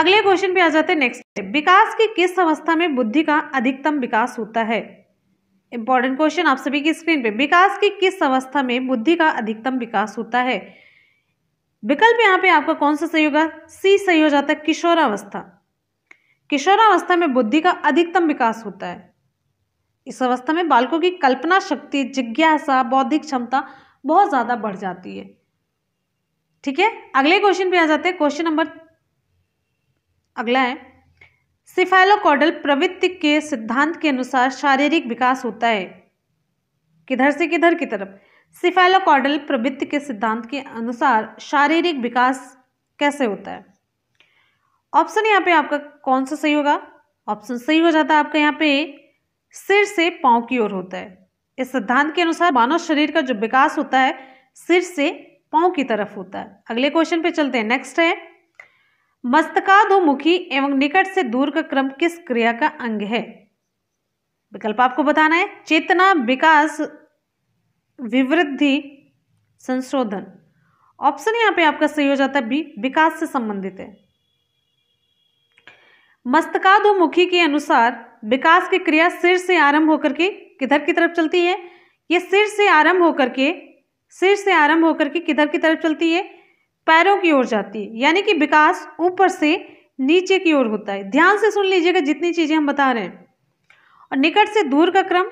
अगले क्वेश्चन पे आ जाते हैं नेक्स्ट विकास की किस अवस्था में बुद्धि का अधिकतम विकास होता है इंपॉर्टेंट क्वेश्चन आप सभी की स्क्रीन पे विकास की किस अवस्था में बुद्धि का अधिकतम विकास होता है विकल्प यहाँ पे आपका कौन सा सही होगा सी सही हो जाता है किशोरावस्था किशोरावस्था में बुद्धि का अधिकतम विकास होता है इस अवस्था में बालकों की कल्पना शक्ति जिज्ञासा बौद्धिक क्षमता बहुत ज़्यादा बढ़ जाती है ठीक है अगले क्वेश्चन पे आ जाते हैं क्वेश्चन नंबर अगला है सिफाइलोकॉडल प्रवृत्ति के सिद्धांत के अनुसार शारीरिक विकास होता है किधर से किधर की तरफ सिफेलोकॉडल प्रवृत्ति के सिद्धांत के अनुसार शारीरिक विकास कैसे होता है ऑप्शन यहाँ पे आपका कौन सा सही होगा ऑप्शन सही हो जाता है आपका यहाँ पे सिर से पाँव की ओर होता है इस सिद्धांत के अनुसार मानव शरीर का जो विकास होता है सिर से पाँव की तरफ होता है अगले क्वेश्चन पे चलते हैं नेक्स्ट है मस्तकाधोमुखी एवं निकट से दूर का क्रम किस क्रिया का अंग है विकल्प आपको बताना है चेतना विकास विवृद्धि संशोधन ऑप्शन यहां पे आपका सही हो जाता है बी विकास से संबंधित है मस्तकाधोमुखी के अनुसार विकास की क्रिया सिर से आरंभ होकर के किधर की तरफ चलती है यह सिर से आरंभ होकर के सिर से आरंभ होकर के किधर की तरफ चलती है पैरों की ओर जाती है यानी कि विकास ऊपर से नीचे की ओर होता है ध्यान से सुन लीजिएगा जितनी चीज़ें हम बता रहे हैं और निकट से दूर का क्रम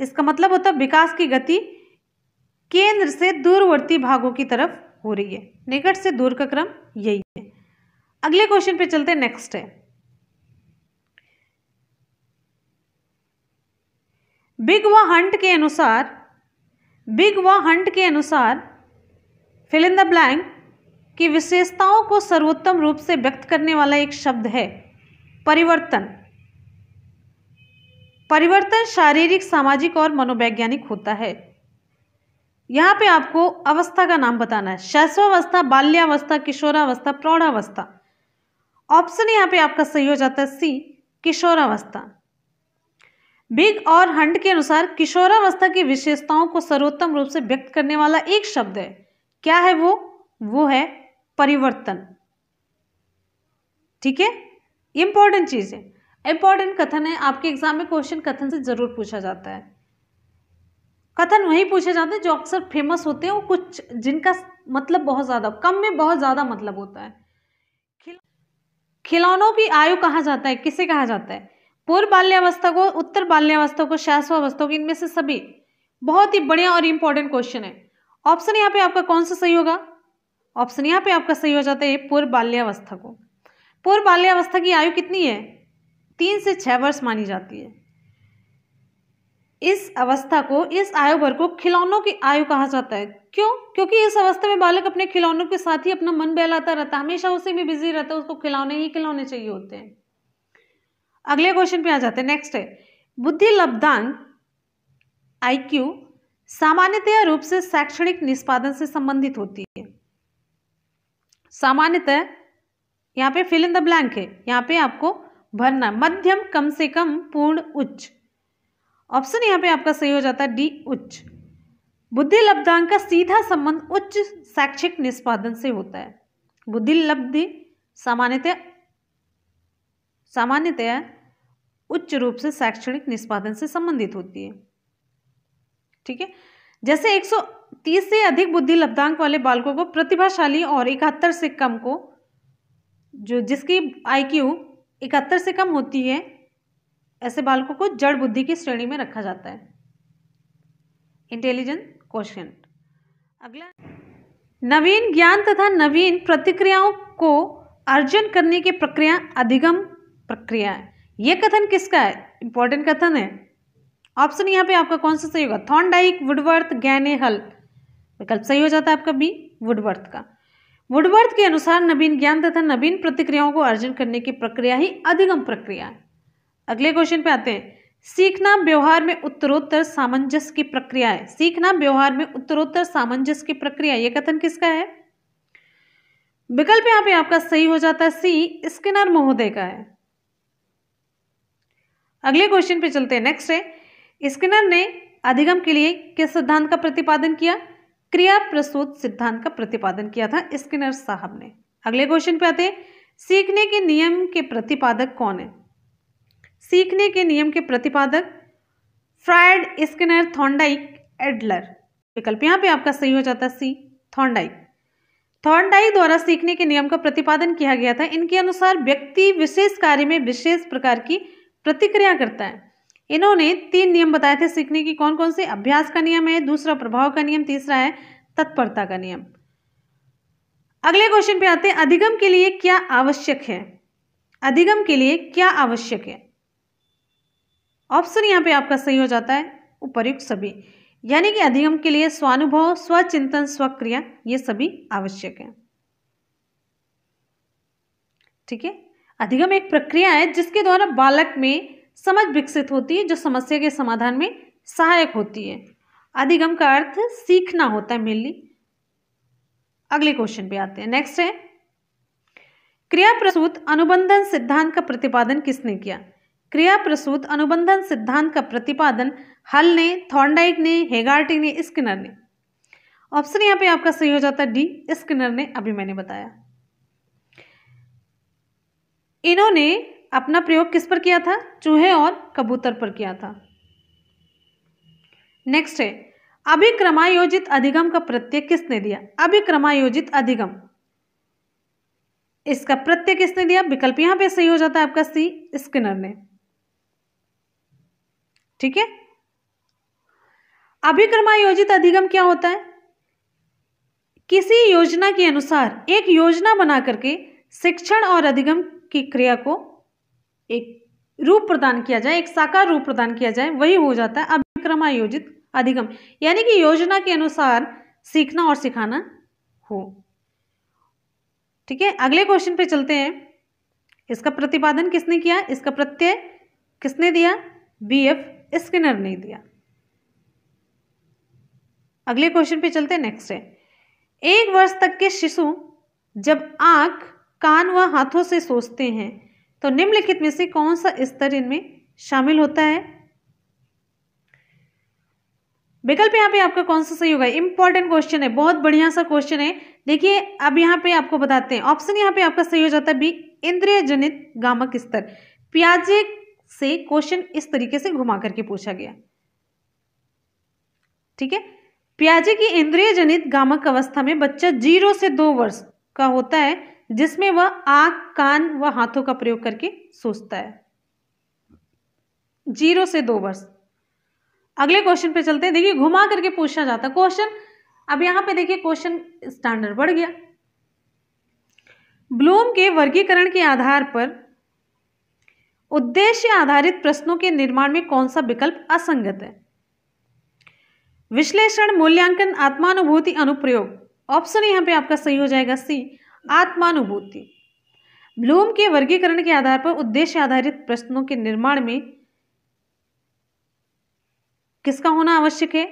इसका मतलब होता है विकास की गति केंद्र से दूरवर्ती भागों की तरफ हो रही है निकट से दूर का क्रम यही है अगले क्वेश्चन पे चलते नेक्स्ट है बिग व हंट के अनुसार बिग व हंट के अनुसार फिल इन द ब्लैंक की विशेषताओं को सर्वोत्तम रूप से व्यक्त करने वाला एक शब्द है परिवर्तन परिवर्तन शारीरिक सामाजिक और मनोवैज्ञानिक होता है यहाँ पे आपको अवस्था का नाम बताना है शैशवावस्था बाल्यावस्था किशोरावस्था प्रौढ़ावस्था ऑप्शन यहाँ पे आपका सही हो जाता है सी किशोरावस्था बिग और हंड के अनुसार किशोरावस्था की विशेषताओं को सर्वोत्तम रूप से व्यक्त करने वाला एक शब्द है क्या है वो वो है परिवर्तन ठीक है इंपॉर्टेंट चीज है इंपॉर्टेंट कथन है आपके एग्जाम में क्वेश्चन कथन से जरूर पूछा जाता है कथन वही पूछे जाते हैं जो अक्सर फेमस होते हैं वो कुछ जिनका मतलब बहुत ज़्यादा कम में बहुत ज़्यादा मतलब होता है खिलौनों की आयु कहा जाता है किसे कहा जाता है पूर्व बाल्यावस्था को उत्तर बाल्यावस्था को शैशवावस्था को इनमें से सभी बहुत ही बढ़िया और इंपॉर्टेंट क्वेश्चन है ऑप्शन यहाँ पे आपका कौन सा सही होगा ऑप्शन यहाँ पे आपका सही हो जाता है पूर्व बाल्यावस्था को पूर्व बाल्यावस्था की आयु कितनी है तीन से छः वर्ष मानी जाती है इस अवस्था को इस आयु वर्ग को खिलौनों की आयु कहा जाता है क्यों क्योंकि इस अवस्था में बालक अपने खिलौनों के साथ ही अपना मन बहलाता रहता है हमेशा उसी में बिजी रहता है उसको खिलौने ही खिलौने चाहिए होते हैं अगले क्वेश्चन पे आ जाते हैं नेक्स्ट है बुद्धि लब्धांक आईक्यू सामान्यतया रूप से शैक्षणिक निष्पादन से संबंधित होती है सामान्यतः यहाँ पे फिल इन द ब्लैंक है यहाँ पे आपको भरना मध्यम कम से कम पूर्ण उच्च ऑप्शन यहाँ पे आपका सही हो जाता है डी उच्च बुद्धि लब्धांक का सीधा संबंध उच्च शैक्षिक निष्पादन से होता है बुद्धि लब्धि सामान्यतः सामान्यतया उच्च रूप से शैक्षणिक निष्पादन से संबंधित होती है ठीक है जैसे 130 से अधिक बुद्धि लब्धांक वाले बालकों को प्रतिभाशाली और इकहत्तर से कम को जो जिसकी आईक्यू इकहत्तर से कम होती है ऐसे बालकों को जड़ बुद्धि की श्रेणी में रखा जाता है इंटेलिजेंट क्वेश्चन अगला नवीन ज्ञान तथा नवीन प्रतिक्रियाओं को अर्जन करने की प्रक्रिया अधिगम प्रक्रिया है यह कथन किसका है इंपॉर्टेंट कथन है ऑप्शन यहाँ पे आपका कौन सा सही होगा थॉन डाइक वुडवर्थ गैने हल विकल्प सही हो जाता है आपका बी वुडवर्थ का वुडवर्थ के अनुसार नवीन ज्ञान तथा नवीन प्रतिक्रियाओं को अर्जन करने की प्रक्रिया ही अधिगम प्रक्रिया है अगले क्वेश्चन पे आते हैं सीखना व्यवहार में उत्तरोत्तर सामंजस्य की प्रक्रिया है सीखना व्यवहार में उत्तरोत्तर सामंजस्य की प्रक्रिया यह कथन किसका है विकल्प यहां पे आपका सही हो जाता है सी स्किनर महोदय का है अगले क्वेश्चन पे चलते हैं नेक्स्ट है स्किनर ने अधिगम के लिए किस सिद्धांत का प्रतिपादन किया क्रिया प्रसूत सिद्धांत का प्रतिपादन किया था स्किनर साहब ने अगले क्वेश्चन पे आते सीखने के नियम के प्रतिपादक कौन है सीखने के नियम के प्रतिपादक फ्रायड स्किनर थॉन्डाइक एडलर विकल्प यहां पे आपका सही हो जाता है सी थॉन्डाइक थॉन्डाइक द्वारा सीखने के नियम का प्रतिपादन किया गया था इनके अनुसार व्यक्ति विशेष कार्य में विशेष प्रकार की प्रतिक्रिया करता है इन्होंने तीन नियम बताए थे सीखने की कौन कौन से अभ्यास का नियम है दूसरा प्रभाव का नियम तीसरा है तत्परता का नियम अगले क्वेश्चन पे आते हैं अधिगम के लिए क्या आवश्यक है अधिगम के लिए क्या आवश्यक है ऑप्शन यहाँ पे आपका सही हो जाता है उपयुक्त सभी यानी कि अधिगम के लिए स्वानुभव स्वचिंतन स्वक्रिया ये सभी आवश्यक है ठीक है अधिगम एक प्रक्रिया है जिसके द्वारा बालक में समझ विकसित होती है जो समस्या के समाधान में सहायक होती है अधिगम का अर्थ सीखना होता है मेनली अगले क्वेश्चन पे आते हैं नेक्स्ट है क्रिया प्रसूत अनुबंधन सिद्धांत का प्रतिपादन किसने किया क्रिया प्रसूत अनुबंधन सिद्धांत का प्रतिपादन हल ने थॉन्डाइट ने हेगार्टी ने स्किनर ने ऑप्शन यहां पे आपका सही हो जाता है डी स्किनर ने अभी मैंने बताया इन्होंने अपना प्रयोग किस पर किया था चूहे और कबूतर पर किया था नेक्स्ट है अभिक्रमायोजित अधिगम का प्रत्यय किसने दिया अभिक्रमायोजित अधिगम इसका प्रत्यय किसने दिया विकल्प यहां पे सही हो जाता है आपका सी स्किनर ने ठीक है अभिक्रमायोजित अधिगम क्या होता है किसी योजना के अनुसार एक योजना बना करके शिक्षण और अधिगम की क्रिया को एक रूप प्रदान किया जाए एक साकार रूप प्रदान किया जाए वही हो जाता है अभिक्रमायोजित अधिगम यानी कि योजना के अनुसार सीखना और सिखाना हो ठीक है अगले क्वेश्चन पे चलते हैं इसका प्रतिपादन किसने किया इसका प्रत्यय किसने दिया बी एफ स्किनर ने दिया अगले क्वेश्चन पे चलते हैं नेक्स्ट है एक वर्ष तक के शिशु जब आंख कान व हाथों से सोचते हैं तो निम्नलिखित में से कौन सा स्तर इनमें शामिल होता है विकल्प यहाँ पे आपका कौन सा सही होगा इंपॉर्टेंट क्वेश्चन है बहुत बढ़िया सा क्वेश्चन है देखिए अब यहाँ पे आपको बताते हैं ऑप्शन यहाँ पे आपका सही हो जाता है बी इंद्रिय जनित गामक स्तर प्याजे से क्वेश्चन इस तरीके से घुमा करके पूछा गया ठीक है प्याजे की इंद्रिय जनित गामक अवस्था में बच्चा जीरो से दो वर्ष का होता है जिसमें वह आंख कान व हाथों का प्रयोग करके सोचता है जीरो से दो वर्ष अगले क्वेश्चन पे चलते हैं देखिए घुमा करके पूछा जाता है क्वेश्चन अब यहां पे देखिए क्वेश्चन स्टैंडर्ड बढ़ गया ब्लूम के वर्गीकरण के आधार पर उद्देश्य आधारित प्रश्नों के निर्माण में कौन सा विकल्प असंगत है विश्लेषण मूल्यांकन आत्मानुभूति अनुप्रयोग ऑप्शन यहां पे आपका सही हो जाएगा सी आत्मानुभूति ब्लूम के वर्गीकरण के आधार पर उद्देश्य आधारित प्रश्नों के निर्माण में किसका होना आवश्यक है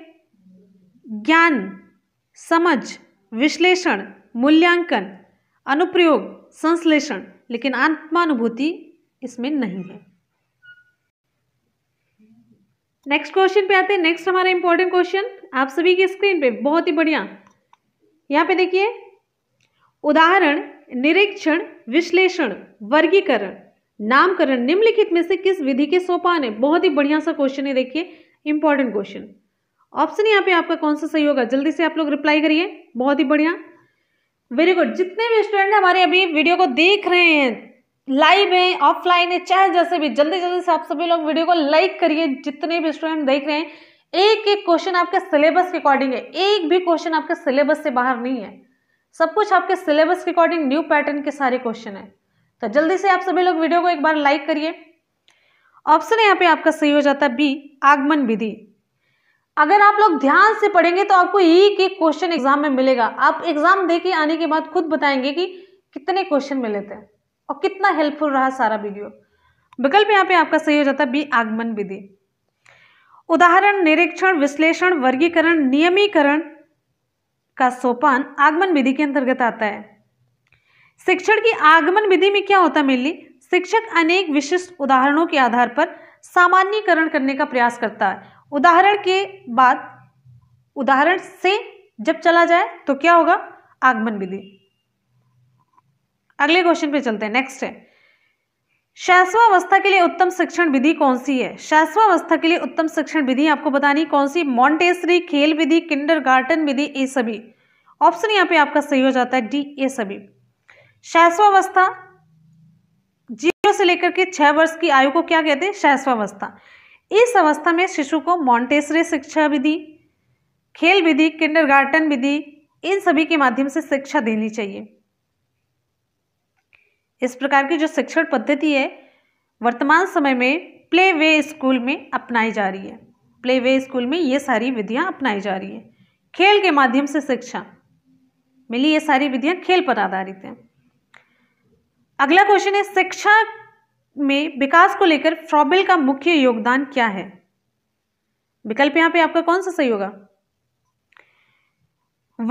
ज्ञान समझ विश्लेषण मूल्यांकन अनुप्रयोग संश्लेषण लेकिन आत्मानुभूति इसमें नहीं है नेक्स्ट क्वेश्चन पे आते हैं नेक्स्ट हमारा इंपॉर्टेंट क्वेश्चन आप सभी के स्क्रीन पे बहुत ही बढ़िया यहां पे देखिए उदाहरण निरीक्षण विश्लेषण वर्गीकरण नामकरण निम्नलिखित में से किस विधि के सोपान है बहुत ही बढ़िया सा क्वेश्चन है देखिए इंपॉर्टेंट क्वेश्चन ऑप्शन यहाँ पे आपका कौन सा सही होगा जल्दी से आप लोग रिप्लाई करिए बहुत ही बढ़िया वेरी गुड जितने भी स्टूडेंट हमारे अभी वीडियो को देख रहे हैं लाइव है ऑफलाइन है चाहे जैसे भी जल्दी जल्दी से आप सभी लोग वीडियो को लाइक करिए जितने भी स्टूडेंट देख रहे हैं एक एक क्वेश्चन आपके सिलेबस के अकॉर्डिंग है एक भी क्वेश्चन आपके सिलेबस से बाहर नहीं है सब कुछ आपके सिलेबस के अकॉर्डिंग न्यू पैटर्न के सारे क्वेश्चन है तो जल्दी से आप सभी लोग वीडियो को एक बार लाइक करिए ऑप्शन यहाँ पे आपका सही हो जाता है बी आगमन विधि अगर आप लोग ध्यान से पढ़ेंगे तो आपको एक एक क्वेश्चन एग्जाम में मिलेगा आप एग्जाम दे के आने के बाद खुद बताएंगे कि कितने क्वेश्चन मिले थे और कितना हेल्पफुल रहा सारा वीडियो विकल्प यहाँ पे आपका सही हो जाता है बी आगमन विधि उदाहरण निरीक्षण विश्लेषण वर्गीकरण नियमीकरण का सोपान आगमन विधि के अंतर्गत आता है शिक्षण की आगमन विधि में क्या होता है मेनली शिक्षक अनेक विशिष्ट उदाहरणों के आधार पर सामान्यकरण करने का प्रयास करता है उदाहरण के बाद उदाहरण से जब चला जाए तो क्या होगा आगमन विधि अगले क्वेश्चन पे चलते हैं नेक्स्ट है शैश्वावस्था के लिए उत्तम शिक्षण विधि कौन सी है शैश्वावस्था के लिए उत्तम शिक्षण विधि आपको बतानी कौन सी मॉन्टेसरी खेल विधि किंडरगार्टन विधि ए सभी ऑप्शन यहाँ पे आपका सही हो जाता है डी ये सभी शैश्वावस्था जीरो से लेकर के छह वर्ष की आयु को क्या कहते हैं शैशवावस्था इस अवस्था में शिशु को मॉन्टेसरी शिक्षा विधि खेल विधि किंडर विधि इन सभी के माध्यम से शिक्षा देनी चाहिए इस प्रकार की जो शिक्षण पद्धति है वर्तमान समय में प्ले वे स्कूल में अपनाई जा रही है प्ले वे स्कूल में ये सारी विधियाँ अपनाई जा रही है खेल के माध्यम से शिक्षा मिली ये सारी विधियाँ खेल पर आधारित हैं अगला क्वेश्चन है शिक्षा में विकास को लेकर फ्रॉबिल का मुख्य योगदान क्या है विकल्प यहाँ पे आपका कौन सा सही होगा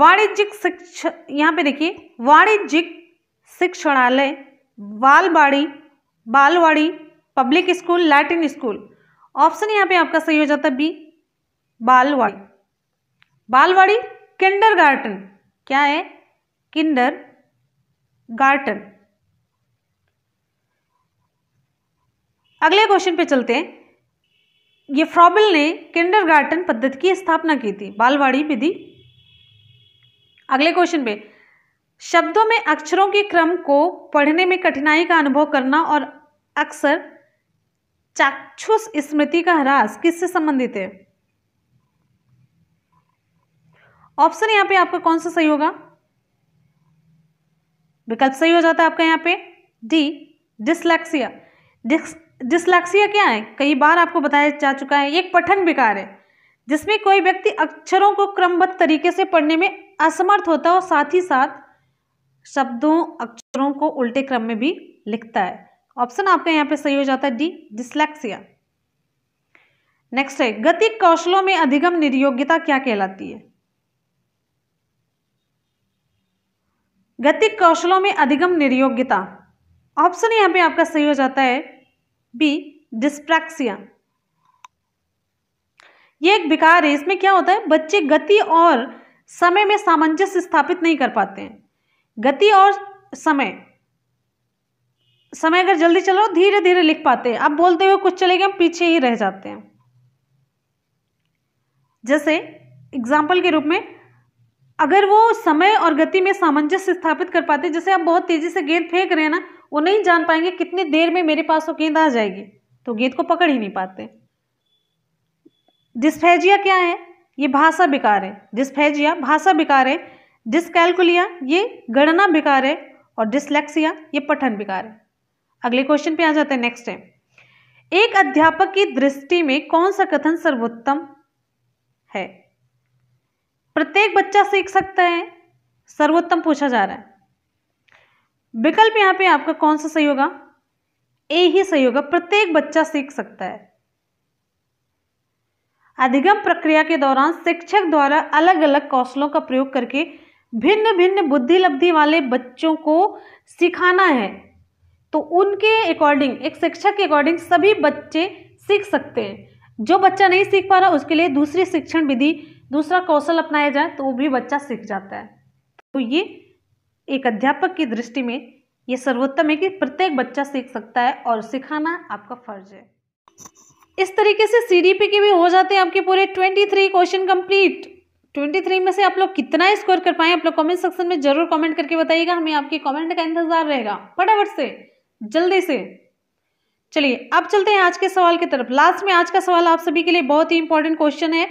वाणिज्यिक शिक्षा यहाँ पे देखिए वाणिज्यिक शिक्षणालय बालवाड़ी बालवाड़ी public school Latin school option यहाँ पे आपका सही हो जाता है बी बालवाड़ी बालवाड़ी किंडर गार्टन क्या है किंडर गार्टन अगले क्वेश्चन पे चलते हैं ये फ्रॉबल ने किंडर गार्टन पद्धति की स्थापना की थी बालवाड़ी विधि अगले क्वेश्चन पे शब्दों में अक्षरों के क्रम को पढ़ने में कठिनाई का अनुभव करना और अक्सर चाक्षुष स्मृति का ह्रास किससे संबंधित है ऑप्शन यहां पे आपका कौन सा सही होगा विकल्प सही हो जाता है आपका यहां पे डी डिसलैक्सिया डिसलैक्सिया क्या है कई बार आपको बताया जा चुका है एक पठन विकार है जिसमें कोई व्यक्ति अक्षरों को क्रमबद्ध तरीके से पढ़ने में असमर्थ होता है और साथ ही साथ शब्दों अक्षरों को उल्टे क्रम में भी लिखता है ऑप्शन आपका यहाँ पे सही हो जाता है डी डिसलेक्सिया नेक्स्ट है गति कौशलों में अधिगम निर्योग्यता क्या कहलाती है गतिक कौशलों में अधिगम निर्योग्यता ऑप्शन यहाँ पे आपका सही हो जाता है बी डिस्प्रैक्सिया ये एक विकार है इसमें क्या होता है बच्चे गति और समय में सामंजस्य स्थापित नहीं कर पाते हैं गति और समय समय अगर जल्दी चलो धीरे धीरे लिख पाते हैं आप बोलते हुए कुछ चलेगा हम पीछे ही रह जाते हैं जैसे एग्जाम्पल के रूप में अगर वो समय और गति में सामंजस्य स्थापित कर पाते जैसे आप बहुत तेजी से गेंद फेंक रहे हैं ना वो नहीं जान पाएंगे कितनी देर में मेरे पास वो गेंद आ जाएगी तो गेंद को पकड़ ही नहीं पाते डिस्फेजिया क्या है ये भाषा विकार है डिस्फेजिया भाषा विकार है डिसकैलकुलिया ये गणना बेकार है और डिसलेक्सिया ये पठन बेकार है अगले क्वेश्चन पे आ जाते हैं नेक्स्ट है एक अध्यापक की दृष्टि में कौन सा कथन सर्वोत्तम है प्रत्येक बच्चा सीख सकता है सर्वोत्तम पूछा जा रहा है विकल्प यहां पे आपका कौन सा सही होगा ए ही सही होगा प्रत्येक बच्चा सीख सकता है अधिगम प्रक्रिया के दौरान शिक्षक द्वारा अलग अलग कौशलों का प्रयोग करके भिन्न भिन्न बुद्धि लब्धि वाले बच्चों को सिखाना है तो उनके अकॉर्डिंग एक शिक्षक के अकॉर्डिंग सभी बच्चे सीख सकते हैं जो बच्चा नहीं सीख पा रहा उसके लिए दूसरी शिक्षण विधि दूसरा कौशल अपनाया जाए तो वो भी बच्चा सीख जाता है तो ये एक अध्यापक की दृष्टि में ये सर्वोत्तम है कि प्रत्येक बच्चा सीख सकता है और सिखाना आपका फर्ज है इस तरीके से सीडीपी के भी हो जाते हैं आपके पूरे twenty three question complete twenty three में से आप लोग कितना स्कोर कर पाए आप लोग कमेंट सेक्शन में जरूर कमेंट करके बताइएगा हमें आपके कमेंट का इंतजार रहेगा फटाफट से जल्दी से चलिए अब चलते हैं आज के सवाल की तरफ लास्ट में आज का सवाल आप सभी के लिए बहुत ही इंपॉर्टेंट क्वेश्चन है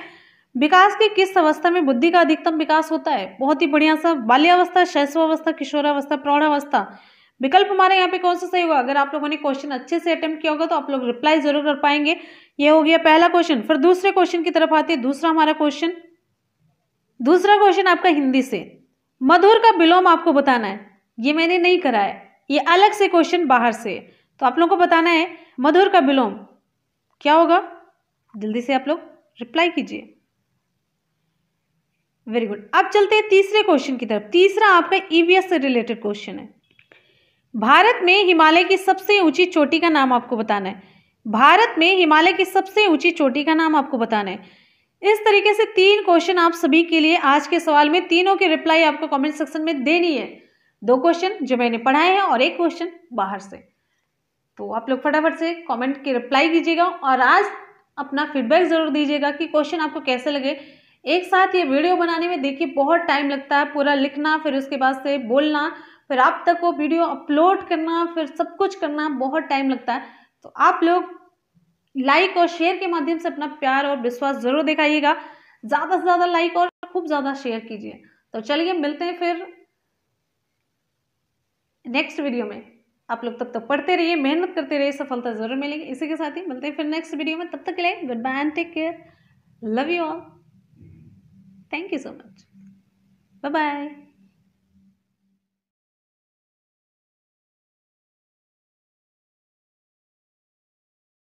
विकास की किस अवस्था में बुद्धि का अधिकतम विकास होता है बहुत ही बढ़िया सा बाल्यावस्था शैशवावस्था किशोरावस्था प्रौढ़ावस्था विकल्प हमारे यहाँ पे कौन सा सही होगा अगर आप लोगों ने क्वेश्चन अच्छे से अटेम्प्ट किया होगा तो आप लोग रिप्लाई जरूर कर पाएंगे ये हो गया पहला क्वेश्चन फिर दूसरे क्वेश्चन की तरफ आते हैं दूसरा हमारा क्वेश्चन दूसरा क्वेश्चन आपका हिंदी से मधुर का विलोम आपको बताना है ये मैंने नहीं करा है ये अलग से क्वेश्चन बाहर से तो आप लोगों को बताना है मधुर का विलोम क्या होगा जल्दी से आप लोग रिप्लाई कीजिए वेरी गुड अब चलते हैं तीसरे क्वेश्चन की तरफ तीसरा आपका ईवीएस e से रिलेटेड क्वेश्चन है भारत में हिमालय की सबसे ऊंची चोटी का नाम आपको बताना है भारत में हिमालय की सबसे ऊंची चोटी का नाम आपको बताना है इस तरीके से तीन क्वेश्चन आप सभी के लिए आज के सवाल में तीनों की रिप्लाई आपको कमेंट सेक्शन में देनी है दो क्वेश्चन जो मैंने पढ़ाए हैं और एक क्वेश्चन बाहर से तो आप लोग फटाफट से कमेंट की रिप्लाई कीजिएगा और आज अपना फीडबैक ज़रूर दीजिएगा कि क्वेश्चन आपको कैसे लगे एक साथ ये वीडियो बनाने में देखिए बहुत टाइम लगता है पूरा लिखना फिर उसके बाद से बोलना फिर आप तक वो वीडियो अपलोड करना फिर सब कुछ करना बहुत टाइम लगता है तो आप लोग लाइक और शेयर के माध्यम से अपना प्यार और विश्वास जरूर दिखाइएगा ज़्यादा से ज़्यादा लाइक और खूब ज़्यादा शेयर कीजिए तो चलिए मिलते हैं फिर नेक्स्ट वीडियो में आप लोग तब तक पढ़ते रहिए मेहनत करते रहिए सफलता जरूर मिलेगी इसी के साथ ही मिलते हैं फिर नेक्स्ट वीडियो में तब तक के लिए good bye and take care love you all thank you so much bye bye